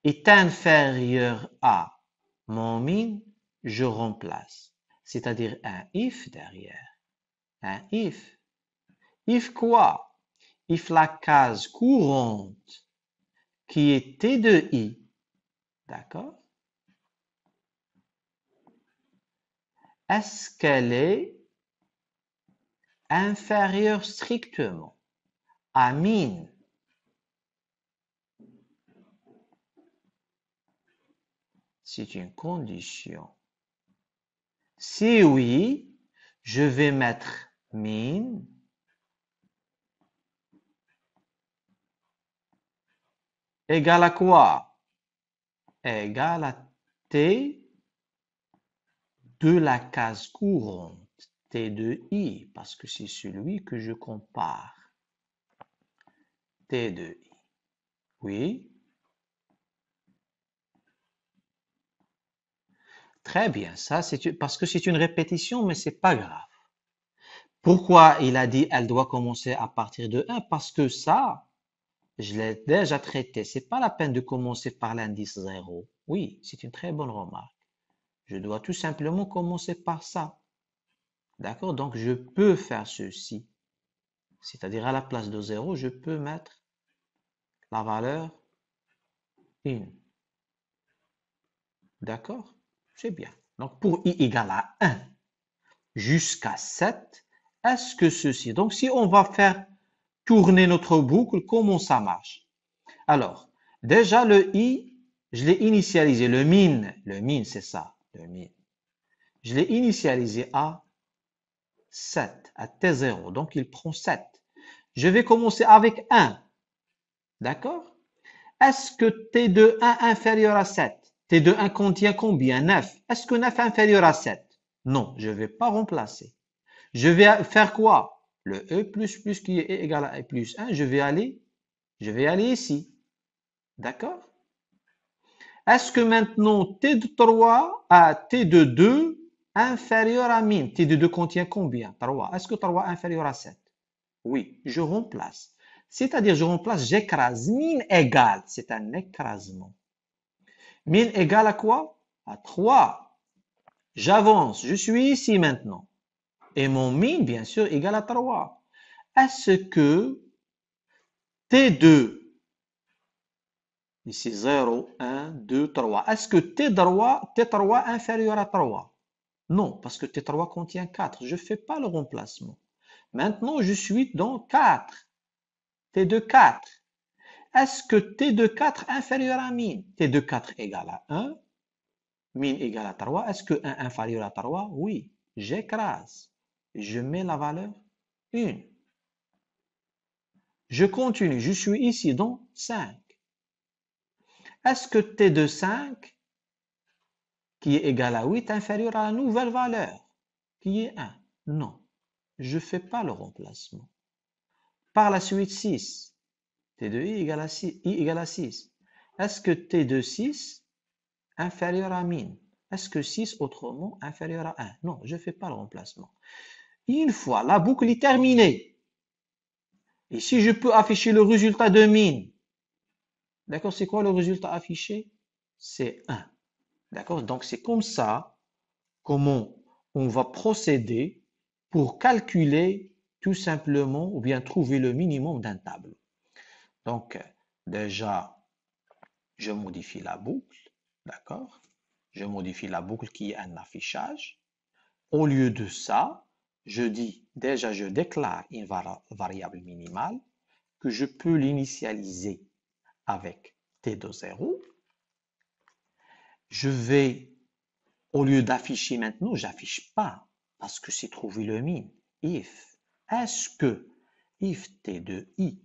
est inférieure à mon mine, je remplace. C'est-à-dire un if derrière. Un if. If quoi If la case courante qui était de i. D'accord Est-ce qu'elle est inférieure strictement à mine C'est une condition. Si oui, je vais mettre min égal à quoi Égal à t de la case courante t de i parce que c'est celui que je compare. t de i. Oui Très bien, ça c'est parce que c'est une répétition, mais c'est pas grave. Pourquoi il a dit elle doit commencer à partir de 1 Parce que ça, je l'ai déjà traité. C'est pas la peine de commencer par l'indice 0. Oui, c'est une très bonne remarque. Je dois tout simplement commencer par ça. D'accord Donc je peux faire ceci. C'est-à-dire à la place de 0, je peux mettre la valeur 1. D'accord c'est bien. Donc pour i égale à 1 jusqu'à 7, est-ce que ceci... Donc si on va faire tourner notre boucle, comment ça marche Alors, déjà le i, je l'ai initialisé, le min, le min c'est ça, le min. Je l'ai initialisé à 7, à t0, donc il prend 7. Je vais commencer avec 1, d'accord Est-ce que t de 1 inférieur à 7 T de 1 contient combien 9. Est-ce que 9 est inférieur à 7 Non, je ne vais pas remplacer. Je vais faire quoi Le E plus plus qui est égal à E plus 1, je vais aller, je vais aller ici. D'accord Est-ce que maintenant T de 3 à T de 2 inférieur à mine T de 2 contient combien 3. Est-ce que 3 est inférieur à 7 Oui, je remplace. C'est-à-dire, je remplace, j'écrase. mine égale, c'est un écrasement. Mine égale à quoi À 3. J'avance, je suis ici maintenant. Et mon mine, bien sûr, égale à 3. Est-ce que T2, ici 0, 1, 2, 3, est-ce que T3, T3 inférieur à 3 Non, parce que T3 contient 4. Je ne fais pas le remplacement. Maintenant, je suis dans 4. T2, 4 est-ce que t de 4 inférieur à 1000 t de 4 égale à 1, 1000 égale à 3, est-ce que 1 inférieur à 3 Oui, j'écrase. Je mets la valeur 1. Je continue, je suis ici dans 5. Est-ce que t de 5, qui est égal à 8, inférieur à la nouvelle valeur, qui est 1 Non, je ne fais pas le remplacement. Par la suite, 6. T de i égale à 6. i 6. Est-ce que t de 6 inférieur à min? Est-ce que 6 autrement inférieur à 1 Non, je ne fais pas le remplacement. Une fois la boucle est terminée, ici, je peux afficher le résultat de mine. d'accord, c'est quoi le résultat affiché C'est 1. D'accord Donc c'est comme ça comment on va procéder pour calculer tout simplement ou bien trouver le minimum d'un tableau. Donc, euh, déjà, je modifie la boucle, d'accord Je modifie la boucle qui est un affichage. Au lieu de ça, je dis, déjà, je déclare une variable minimale que je peux l'initialiser avec t de 0. Je vais, au lieu d'afficher maintenant, j'affiche pas parce que c'est trouvé le min If, est-ce que if t de i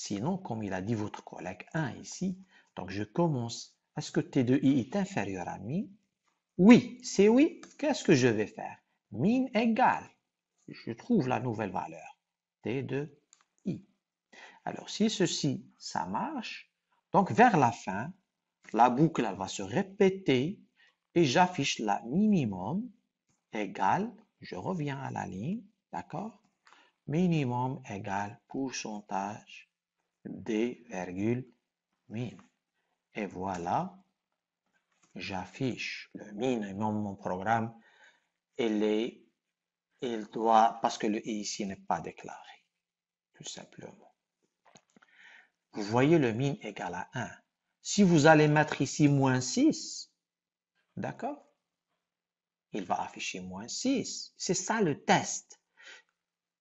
Sinon, comme il a dit votre collègue 1 ici, donc je commence. Est-ce que T2i est inférieur à mi Oui, c'est oui. Qu'est-ce que je vais faire Min égale. Je trouve la nouvelle valeur. T2i. Alors, si ceci, ça marche, donc vers la fin, la boucle elle va se répéter et j'affiche la minimum égale, je reviens à la ligne, d'accord Minimum égale pourcentage D, min. Et voilà, j'affiche le min et mon, programme, il est, il doit, parce que le i ici n'est pas déclaré, tout simplement. Vous voyez le min égale à 1. Si vous allez mettre ici moins 6, d'accord Il va afficher moins 6. C'est ça le test.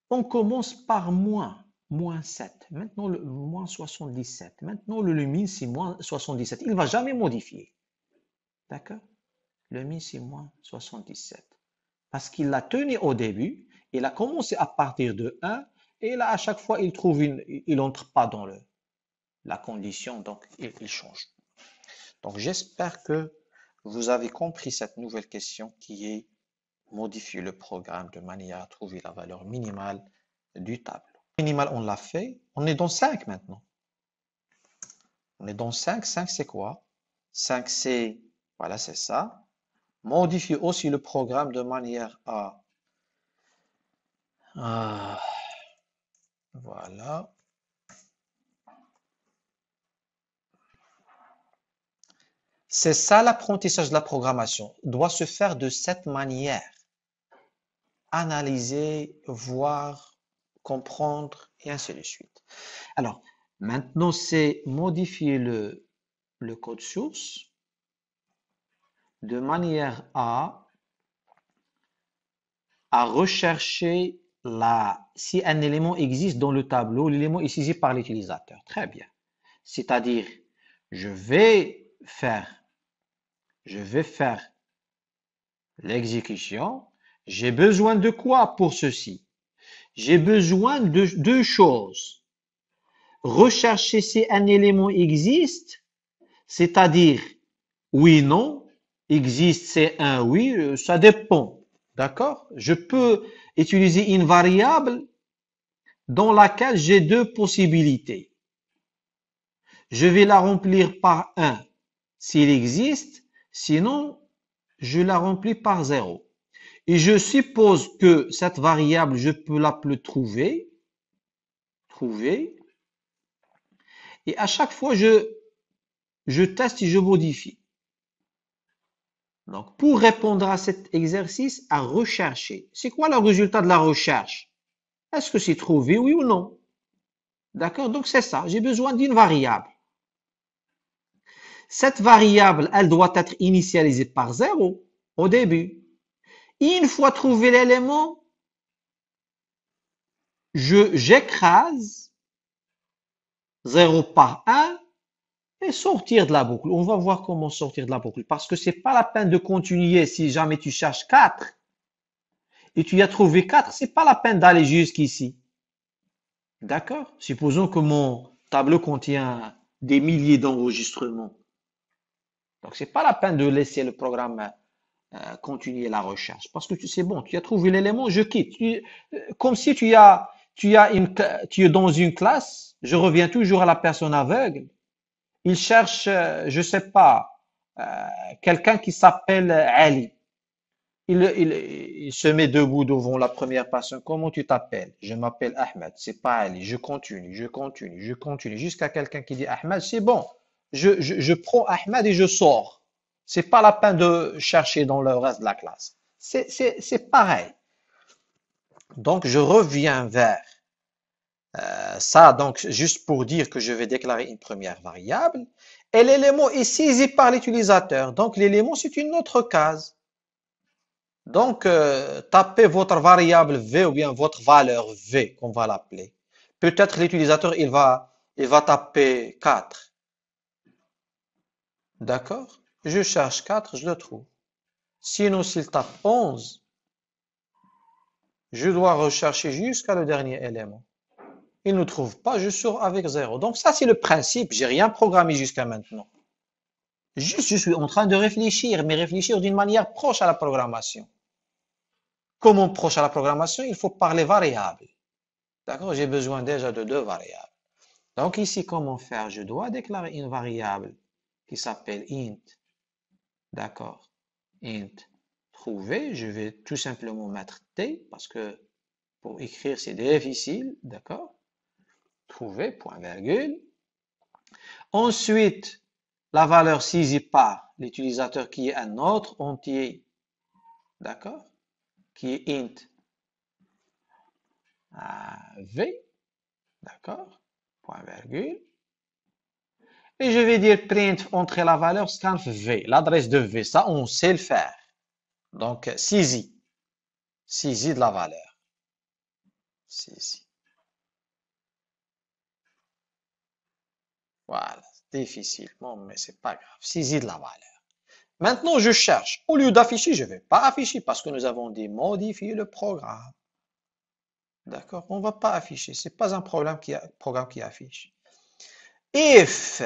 On commence par moins moins 7. Maintenant, le moins 77. Maintenant, le min, c'est moins 77. Il ne va jamais modifier. D'accord Le min, c'est moins 77. Parce qu'il l'a tenu au début, il a commencé à partir de 1, et là, à chaque fois, il trouve une, il n'entre pas dans le, la condition, donc il, change. Donc, j'espère que vous avez compris cette nouvelle question qui est modifier le programme de manière à trouver la valeur minimale du tableau minimal on l'a fait. On est dans 5 maintenant. On est dans 5. 5, c'est quoi 5, c'est... Voilà, c'est ça. Modifier aussi le programme de manière à... voilà. C'est ça l'apprentissage de la programmation. Doit se faire de cette manière. Analyser, voir, comprendre, et ainsi de suite. Alors, maintenant, c'est modifier le, code source de manière à, à rechercher la, si un élément existe dans le tableau, l'élément est saisi par l'utilisateur. Très bien. C'est-à-dire, je vais faire, je vais faire l'exécution. J'ai besoin de quoi pour ceci j'ai besoin de deux choses. Rechercher si un élément existe, c'est-à-dire oui, non, existe, c'est un oui, euh, ça dépend. D'accord Je peux utiliser une variable dans laquelle j'ai deux possibilités. Je vais la remplir par un s'il existe, sinon je la remplis par 0. Et je suppose que cette variable, je peux la trouver. Trouver. Et à chaque fois, je, je teste et je modifie. Donc, pour répondre à cet exercice, à rechercher. C'est quoi le résultat de la recherche Est-ce que c'est trouvé, oui ou non D'accord Donc, c'est ça. J'ai besoin d'une variable. Cette variable, elle doit être initialisée par zéro au début. Une fois trouvé l'élément, je j'écrase 0 par 1 et sortir de la boucle. On va voir comment sortir de la boucle parce que c'est pas la peine de continuer si jamais tu cherches 4 et tu y as trouvé 4, c'est pas la peine d'aller jusqu'ici. D'accord Supposons que mon tableau contient des milliers d'enregistrements. Donc c'est pas la peine de laisser le programme euh, continuer la recherche. Parce que tu sais, bon, tu as trouvé l'élément, je quitte. Euh, comme si tu, as, tu, as une, tu es dans une classe, je reviens toujours à la personne aveugle. Il cherche, euh, je sais pas, quelqu'un qui s'appelle Ali. Il, il, se met debout devant la première personne. Comment tu t'appelles Je m'appelle Ahmed. C'est pas Ali. Je continue, je continue, je continue. Jusqu'à quelqu'un qui dit Ahmed, c'est bon. Je, je, je prends Ahmed et je sors. C'est pas la peine de chercher dans le reste de la classe. C'est pareil. Donc, je reviens vers euh, ça, donc, juste pour dire que je vais déclarer une première variable. Et l'élément est saisi par l'utilisateur. Donc, l'élément, c'est une autre case. Donc, euh, tapez votre variable V ou bien votre valeur V, qu'on va l'appeler. Peut-être l'utilisateur, il va, il va taper 4. D'accord je cherche 4, je le trouve. Sinon, s'il tape 11, je dois rechercher jusqu'à le dernier élément. Il ne trouve pas, je sors avec 0. Donc ça, c'est le principe. J'ai rien programmé jusqu'à maintenant. je suis en train de réfléchir, mais réfléchir d'une manière proche à la programmation. Comment proche à la programmation Il faut parler variable. D'accord J'ai besoin déjà de deux variables. Donc ici, comment faire Je dois déclarer une variable qui s'appelle int D'accord. Int trouver, je vais tout simplement mettre T parce que pour écrire c'est difficile, d'accord Trouver, point virgule. Ensuite, la valeur saisie par l'utilisateur qui est un autre entier, d'accord Qui est int V, d'accord Point virgule. Et je vais dire print entre la valeur scan V, l'adresse de V. Ça, on sait le faire. Donc, saisie. Saisie de la valeur. Saisie. Voilà, difficilement, mais c'est pas grave. Saisie de la valeur. Maintenant, je cherche. Au lieu d'afficher, je ne vais pas afficher parce que nous avons dit modifier le programme. D'accord On ne va pas afficher. Ce n'est pas un qui, programme qui affiche. If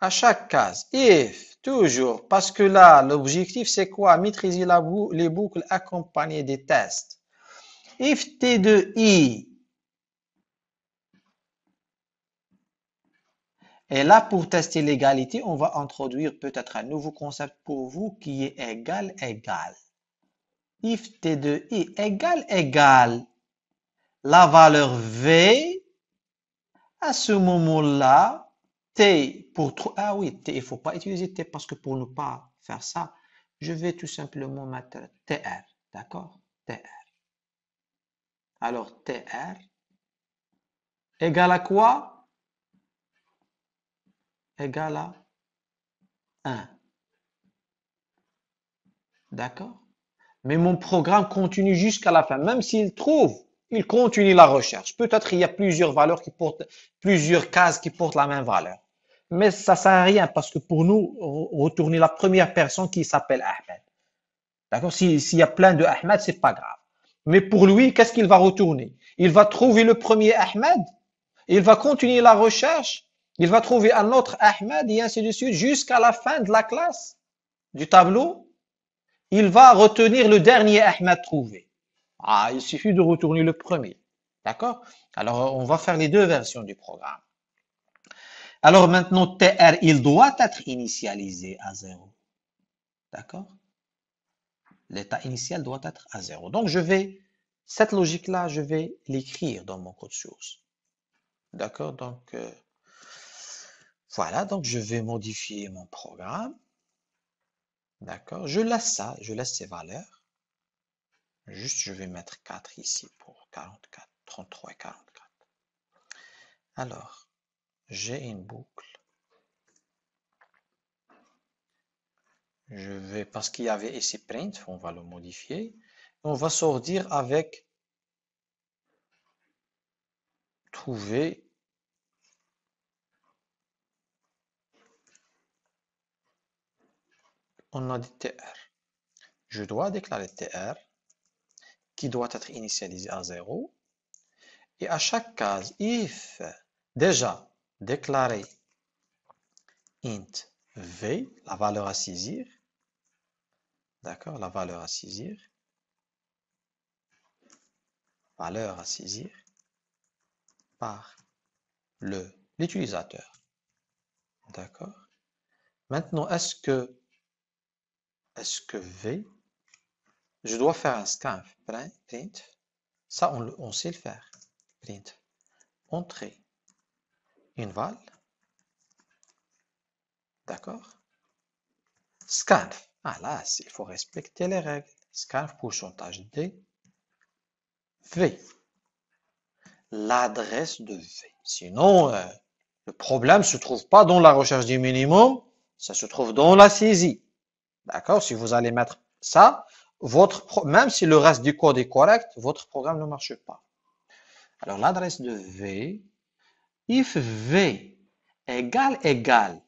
à chaque case. If, toujours, parce que là, l'objectif, c'est quoi Maîtriser les boucles accompagnées des tests. If T 2 I Et là, pour tester l'égalité, on va introduire peut-être un nouveau concept pour vous qui est égal, égal. If T 2 I égal, égal. La valeur V, à ce moment-là, T pour Ah oui, il ne faut pas utiliser T parce que pour ne pas faire ça, je vais tout simplement mettre TR. D'accord TR. Alors TR égale à quoi Égale à 1. D'accord Mais mon programme continue jusqu'à la fin. Même s'il trouve, il continue la recherche. Peut-être qu'il y a plusieurs valeurs qui portent, plusieurs cases qui portent la même valeur mais ça ne sert à rien parce que pour nous, retourner la première personne qui s'appelle Ahmed. D'accord S'il y a plein de Ahmed, c'est pas grave. Mais pour lui, qu'est-ce qu'il va retourner Il va trouver le premier Ahmed, il va continuer la recherche, il va trouver un autre Ahmed et ainsi de suite jusqu'à la fin de la classe, du tableau. Il va retenir le dernier Ahmed trouvé. Ah, il suffit de retourner le premier. D'accord Alors, on va faire les deux versions du programme. Alors maintenant, TR, il doit être initialisé à 0. D'accord L'état initial doit être à 0. Donc, je vais, cette logique-là, je vais l'écrire dans mon code source. D'accord Donc, euh, voilà. Donc, je vais modifier mon programme. D'accord Je laisse ça, je laisse ces valeurs. Juste, je vais mettre 4 ici pour 44, 33 et 44. Alors, j'ai une boucle. Je vais, parce qu'il y avait ici print, on va le modifier. On va sortir avec trouver on a dit tr. Je dois déclarer tr qui doit être initialisé à 0. Et à chaque case, if, déjà, déclarer int v, la valeur à saisir, d'accord, la valeur à saisir, valeur à saisir par le l'utilisateur, d'accord. Maintenant, est-ce que est-ce que v, je dois faire un scan print, ça on, on sait le faire, print entrée Inval, D'accord Scanf. Ah là, il faut respecter les règles. Scanf pourcentage D. V. L'adresse de V. Sinon, euh, le problème ne se trouve pas dans la recherche du minimum, ça se trouve dans la saisie. D'accord Si vous allez mettre ça, votre même si le reste du code est correct, votre programme ne marche pas. Alors l'adresse de V, if V égale égale,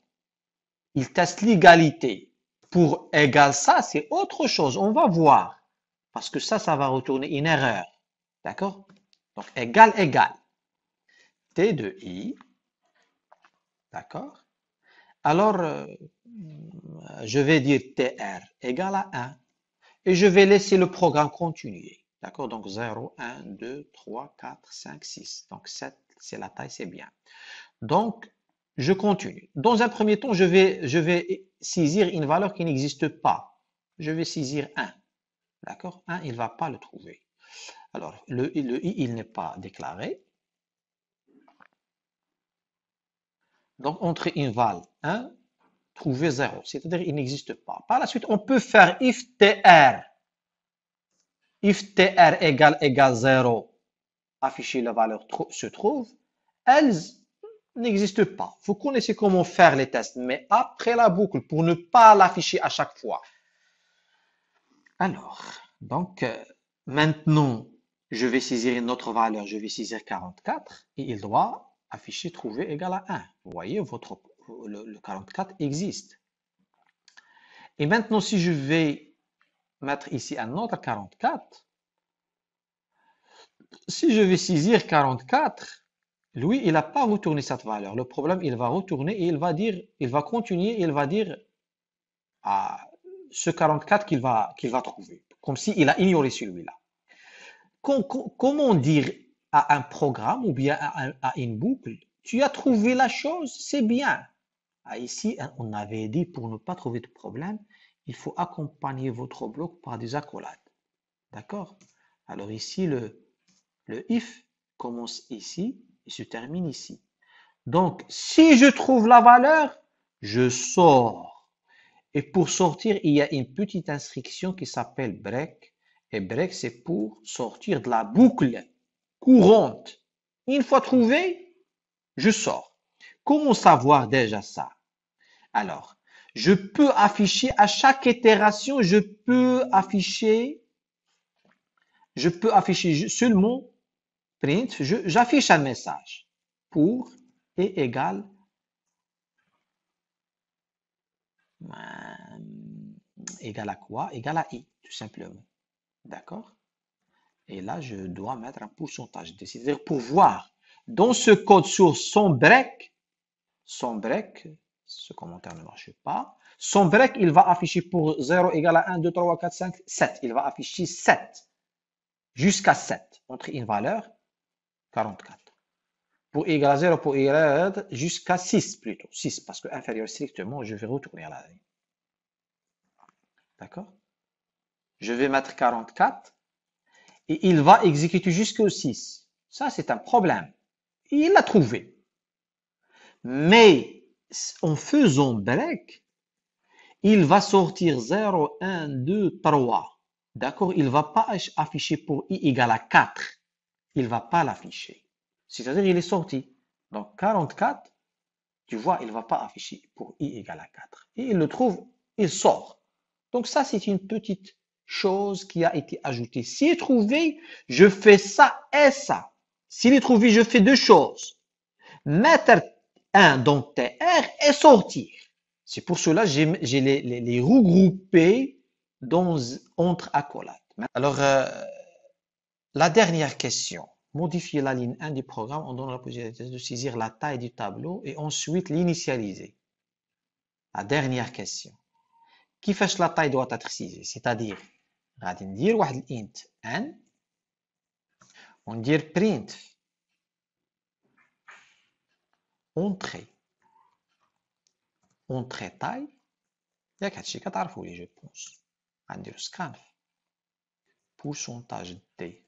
il teste l'égalité. Pour égal ça, c'est autre chose. On va voir. Parce que ça, ça va retourner une erreur. D'accord Donc, égal, égal. T de I. D'accord Alors, euh, je vais dire TR égale à 1. Et je vais laisser le programme continuer. D'accord Donc, 0, 1, 2, 3, 4, 5, 6. Donc, 7, c'est la taille, c'est bien. Donc, je continue. Dans un premier temps, je vais, saisir une valeur qui n'existe pas. Je vais saisir 1. D'accord 1, il ne va pas le trouver. Alors, le, i, il n'est pas déclaré. Donc, entre inval 1, trouver 0, c'est-à-dire il n'existe pas. Par la suite, on peut faire if tr, if tr égale égale 0, afficher la valeur se trouve, elles n'existent pas. Vous connaissez comment faire les tests, mais après la boucle, pour ne pas l'afficher à chaque fois. Alors, donc, euh, maintenant, je vais saisir une autre valeur, je vais saisir 44, et il doit afficher trouver égal à 1. Vous voyez, votre, le, le 44 existe. Et maintenant, si je vais mettre ici un autre 44, si je vais saisir 44, lui, il n'a pas retourné cette valeur. Le problème, il va retourner et il va dire, il va continuer et il va dire à ce 44 qu'il va, qu'il va trouver, comme s'il a ignoré celui-là. Comment dire à un programme ou bien à, une boucle, tu as trouvé la chose, c'est bien. Ah, ici, on avait dit, pour ne pas trouver de problème, il faut accompagner votre bloc par des accolades. D'accord Alors ici, le, le if commence ici et se termine ici. Donc, si je trouve la valeur, je sors. Et pour sortir, il y a une petite instruction qui s'appelle break. Et break, c'est pour sortir de la boucle courante. Une fois trouvé, je sors. Comment savoir déjà ça Alors, je peux afficher à chaque itération, je peux afficher, je peux afficher seulement print, j'affiche un message pour et égal égal à quoi Égal à i, tout simplement. D'accord Et là, je dois mettre un pourcentage. C'est-à-dire pour voir dans ce code source son break, son break, ce commentaire ne marche pas, son break, il va afficher pour 0 égal à 1, 2, 3, 4, 5, 7. Il va afficher 7 jusqu'à 7 entre une valeur 44. Pour égal à 0, pour égale jusqu'à 6 plutôt. 6, parce que inférieur strictement, je vais retourner à la ligne. D'accord Je vais mettre 44 et il va exécuter jusqu'au 6. Ça, c'est un problème. Il l'a trouvé. Mais en faisant break, il va sortir 0, 1, 2, 3. D'accord Il ne va pas afficher pour i égale à 4 il ne va pas l'afficher. C'est-à-dire, il est sorti. Donc, 44, tu vois, il ne va pas afficher pour i égale à 4. Et il le trouve, il sort. Donc, ça, c'est une petite chose qui a été ajoutée. S'il est trouvé, je fais ça et ça. S'il est trouvé, je fais deux choses. Mettre un dans TR et sortir. C'est pour cela que j'ai les, les, regroupés dans, entre accolades. Alors, euh, la dernière question. Modifier la ligne 1 du programme en donnant la possibilité de saisir la taille du tableau et ensuite l'initialiser. La dernière question. Qui fait la taille doit être saisie C'est-à-dire, on dire int int n dit print entrée entrée taille ياك هادشي je pense. On va dire scan pourcentage d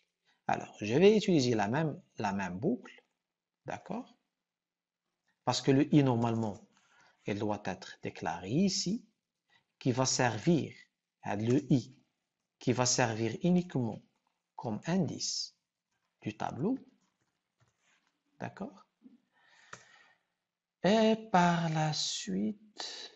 Alors, je vais utiliser la même, boucle, d'accord Parce que le i, normalement, il doit être déclaré ici, qui va servir, hein, le i, qui va servir uniquement comme indice du tableau, d'accord Et par la suite,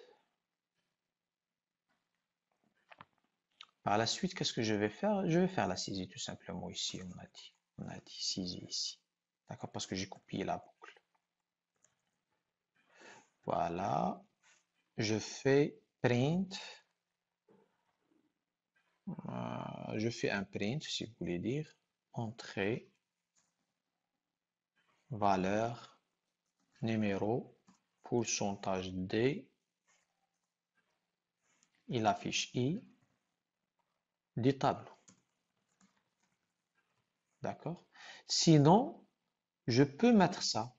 Par la suite, qu'est-ce que je vais faire Je vais faire la saisie tout simplement ici, on a dit. On a dit saisie ici. D'accord Parce que j'ai copié la boucle. Voilà. Je fais print. Euh, je fais un print, si vous voulez dire. Entrée. Valeur. Numéro. Pourcentage D. Il affiche I du tableau. D'accord Sinon, je peux mettre ça.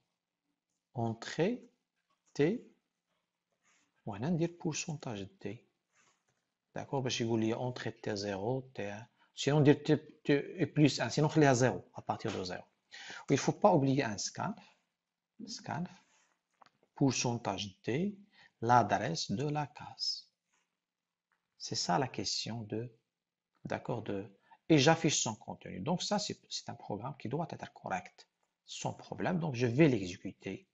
Entrée T. On va pourcentage de T. D'accord Parce que vous voulez entrée T0, T1. Sinon, dire T, plus 1. Sinon, on à 0, à partir de 0. Il ne faut pas oublier un scanf. Scan. Pourcentage de T. L'adresse de la case. C'est ça la question de d'accord, de, et j'affiche son contenu. Donc ça, c'est un programme qui doit être correct, sans problème. Donc je vais l'exécuter.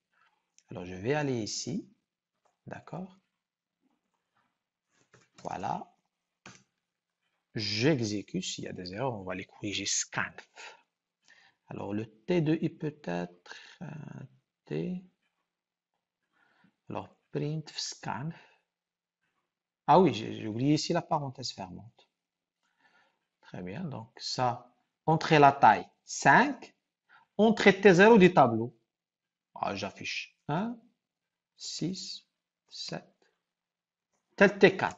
Alors je vais aller ici, d'accord. Voilà. J'exécute. S'il y a des erreurs, on va les corriger. Scanf. Alors le T2i peut-être euh, T. Alors print scanf. Ah oui, j'ai oublié ici la parenthèse fermante. Très bien, donc ça, entrer la taille 5, entrée T0 du tableau. Ah, j'affiche 1, 6, 7, tel T4.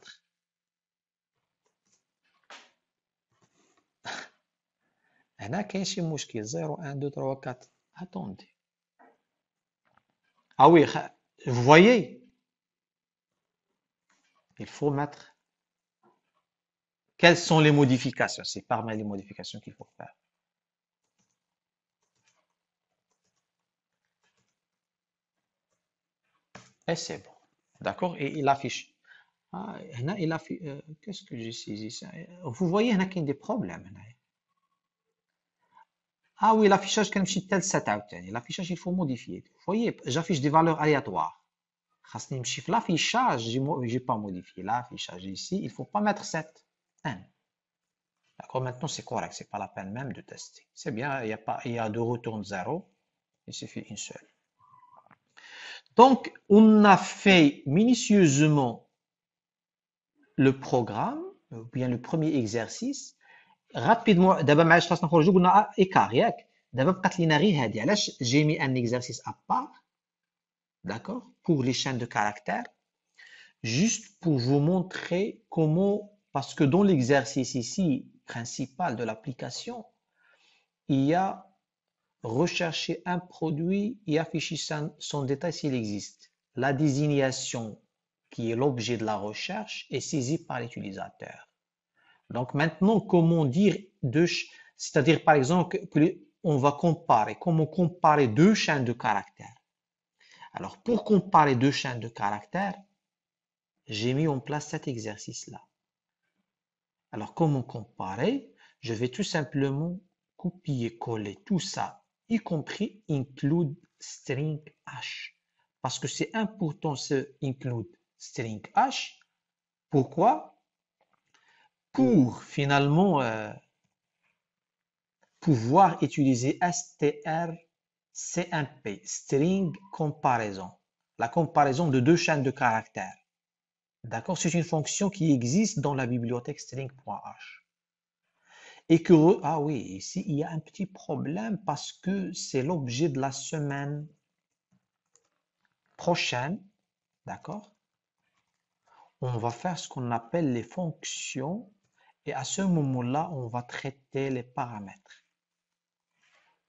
هنا كاين شي مشكل 0 1 2 3 4 attendez ah oui vous voyez il faut mettre quelles sont les modifications C'est parmi les modifications qu'il faut faire. Et c'est bon. D'accord Et il affiche. Ah, euh, qu'est-ce que j'ai saisi Vous voyez, il y a des problèmes. Ah oui, l'affichage, quand je tel l'affichage, il faut modifier. Vous voyez, j'affiche des valeurs aléatoires. L'affichage, je n'ai pas modifié l'affichage ici, il ne faut pas mettre 7. N. D'accord Maintenant, c'est correct. c'est pas la peine même de tester. C'est bien, il y, a pas, il y a deux retours zéro. Il suffit une seule. Donc, on a fait minutieusement le programme, ou bien le premier exercice. Rapidement, d'abord, je vais faire j'ai mis un exercice à part d'accord pour les chaînes de caractères juste pour vous montrer comment parce que dans l'exercice ici principal de l'application, il y a rechercher un produit et afficher son, détail s'il existe. La désignation qui est l'objet de la recherche est saisie par l'utilisateur. Donc maintenant, comment dire deux, c'est-à-dire par exemple on va comparer, comment comparer deux chaînes de caractères. Alors pour comparer deux chaînes de caractères, j'ai mis en place cet exercice-là. Alors, comment comparer Je vais tout simplement copier-coller tout ça, y compris include string h. Parce que c'est important ce include string h. Pourquoi Pour finalement euh, pouvoir utiliser strcmp, string comparaison, la comparaison de deux chaînes de caractères. D'accord C'est une fonction qui existe dans la bibliothèque string.h. Et que, ah oui, ici, il y a un petit problème parce que c'est l'objet de la semaine prochaine. D'accord On va faire ce qu'on appelle les fonctions et à ce moment-là, on va traiter les paramètres.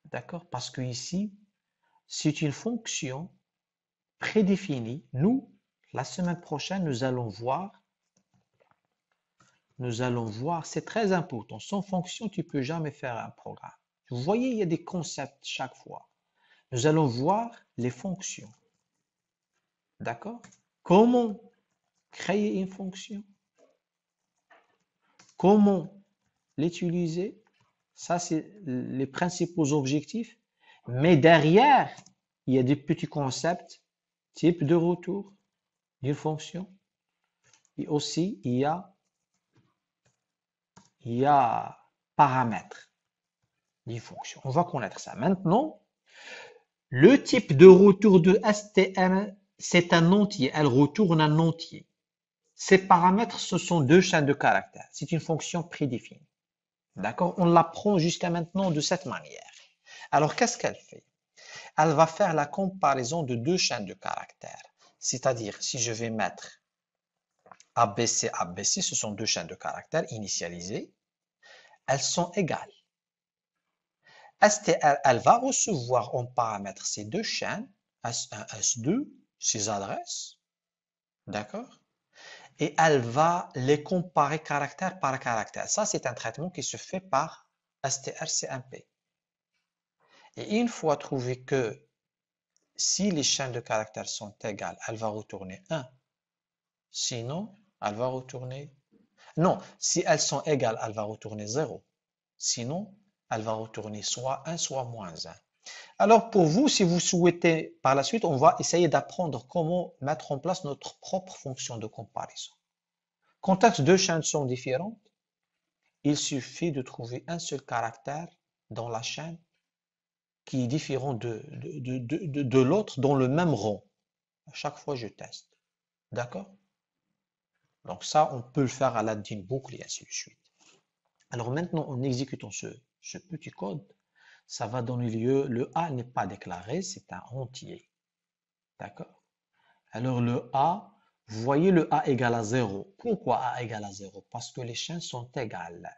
D'accord Parce que ici, c'est une fonction prédéfinie. Nous, la semaine prochaine, nous allons voir, nous allons voir, c'est très important. Sans fonction, tu peux jamais faire un programme. Vous voyez, il y a des concepts chaque fois. Nous allons voir les fonctions. D'accord Comment créer une fonction Comment l'utiliser Ça, c'est les principaux objectifs. Mais derrière, il y a des petits concepts, type de retour, une fonction. Et aussi, il y a, il d'une fonction. On va connaître ça. Maintenant, le type de retour de STM, c'est un entier. Elle retourne un entier. Ces paramètres, ce sont deux chaînes de caractères. C'est une fonction prédéfinie. D'accord On l'apprend jusqu'à maintenant de cette manière. Alors, qu'est-ce qu'elle fait Elle va faire la comparaison de deux chaînes de caractères. C'est-à-dire, si je vais mettre ABC, ABC, ce sont deux chaînes de caractères initialisées, elles sont égales. STR, elle va recevoir en paramètre ces deux chaînes, S1, S2, ces adresses, d'accord Et elle va les comparer caractère par caractère. Ça, c'est un traitement qui se fait par STRCMP. Et une fois trouvé que si les chaînes de caractères sont égales, elle va retourner 1. Sinon, elle va retourner... Non, si elles sont égales, elle va retourner 0. Sinon, elle va retourner soit 1, soit moins 1. Alors pour vous, si vous souhaitez, par la suite, on va essayer d'apprendre comment mettre en place notre propre fonction de comparaison. Quand deux chaînes sont différentes, il suffit de trouver un seul caractère dans la chaîne qui est différent de, de, de, de l'autre dans le même rang. À chaque fois, je teste. D'accord Donc ça, on peut le faire à l'aide d'une boucle et ainsi de suite. Alors maintenant, en exécutant ce, petit code, ça va donner lieu, le A n'est pas déclaré, c'est un entier. D'accord Alors le A, vous voyez le A égal à 0. Pourquoi A égal à 0 Parce que les chaînes sont égales.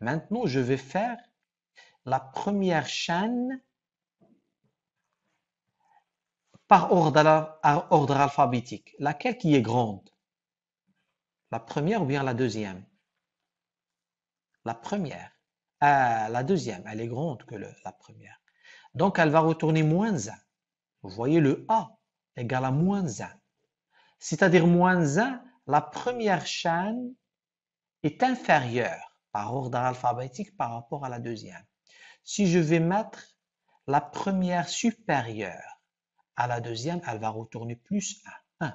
Maintenant, je vais faire la première chaîne par ordre, alphabétique. Laquelle qui est grande La première ou bien la deuxième La première. Ah, la deuxième, elle est grande que la première. Donc, elle va retourner moins 1. Vous voyez, le A égal à moins 1. C'est-à-dire moins 1, la première chaîne est inférieure par ordre alphabétique par rapport à la deuxième. Si je vais mettre la première supérieure, à la deuxième, elle va retourner plus à 1.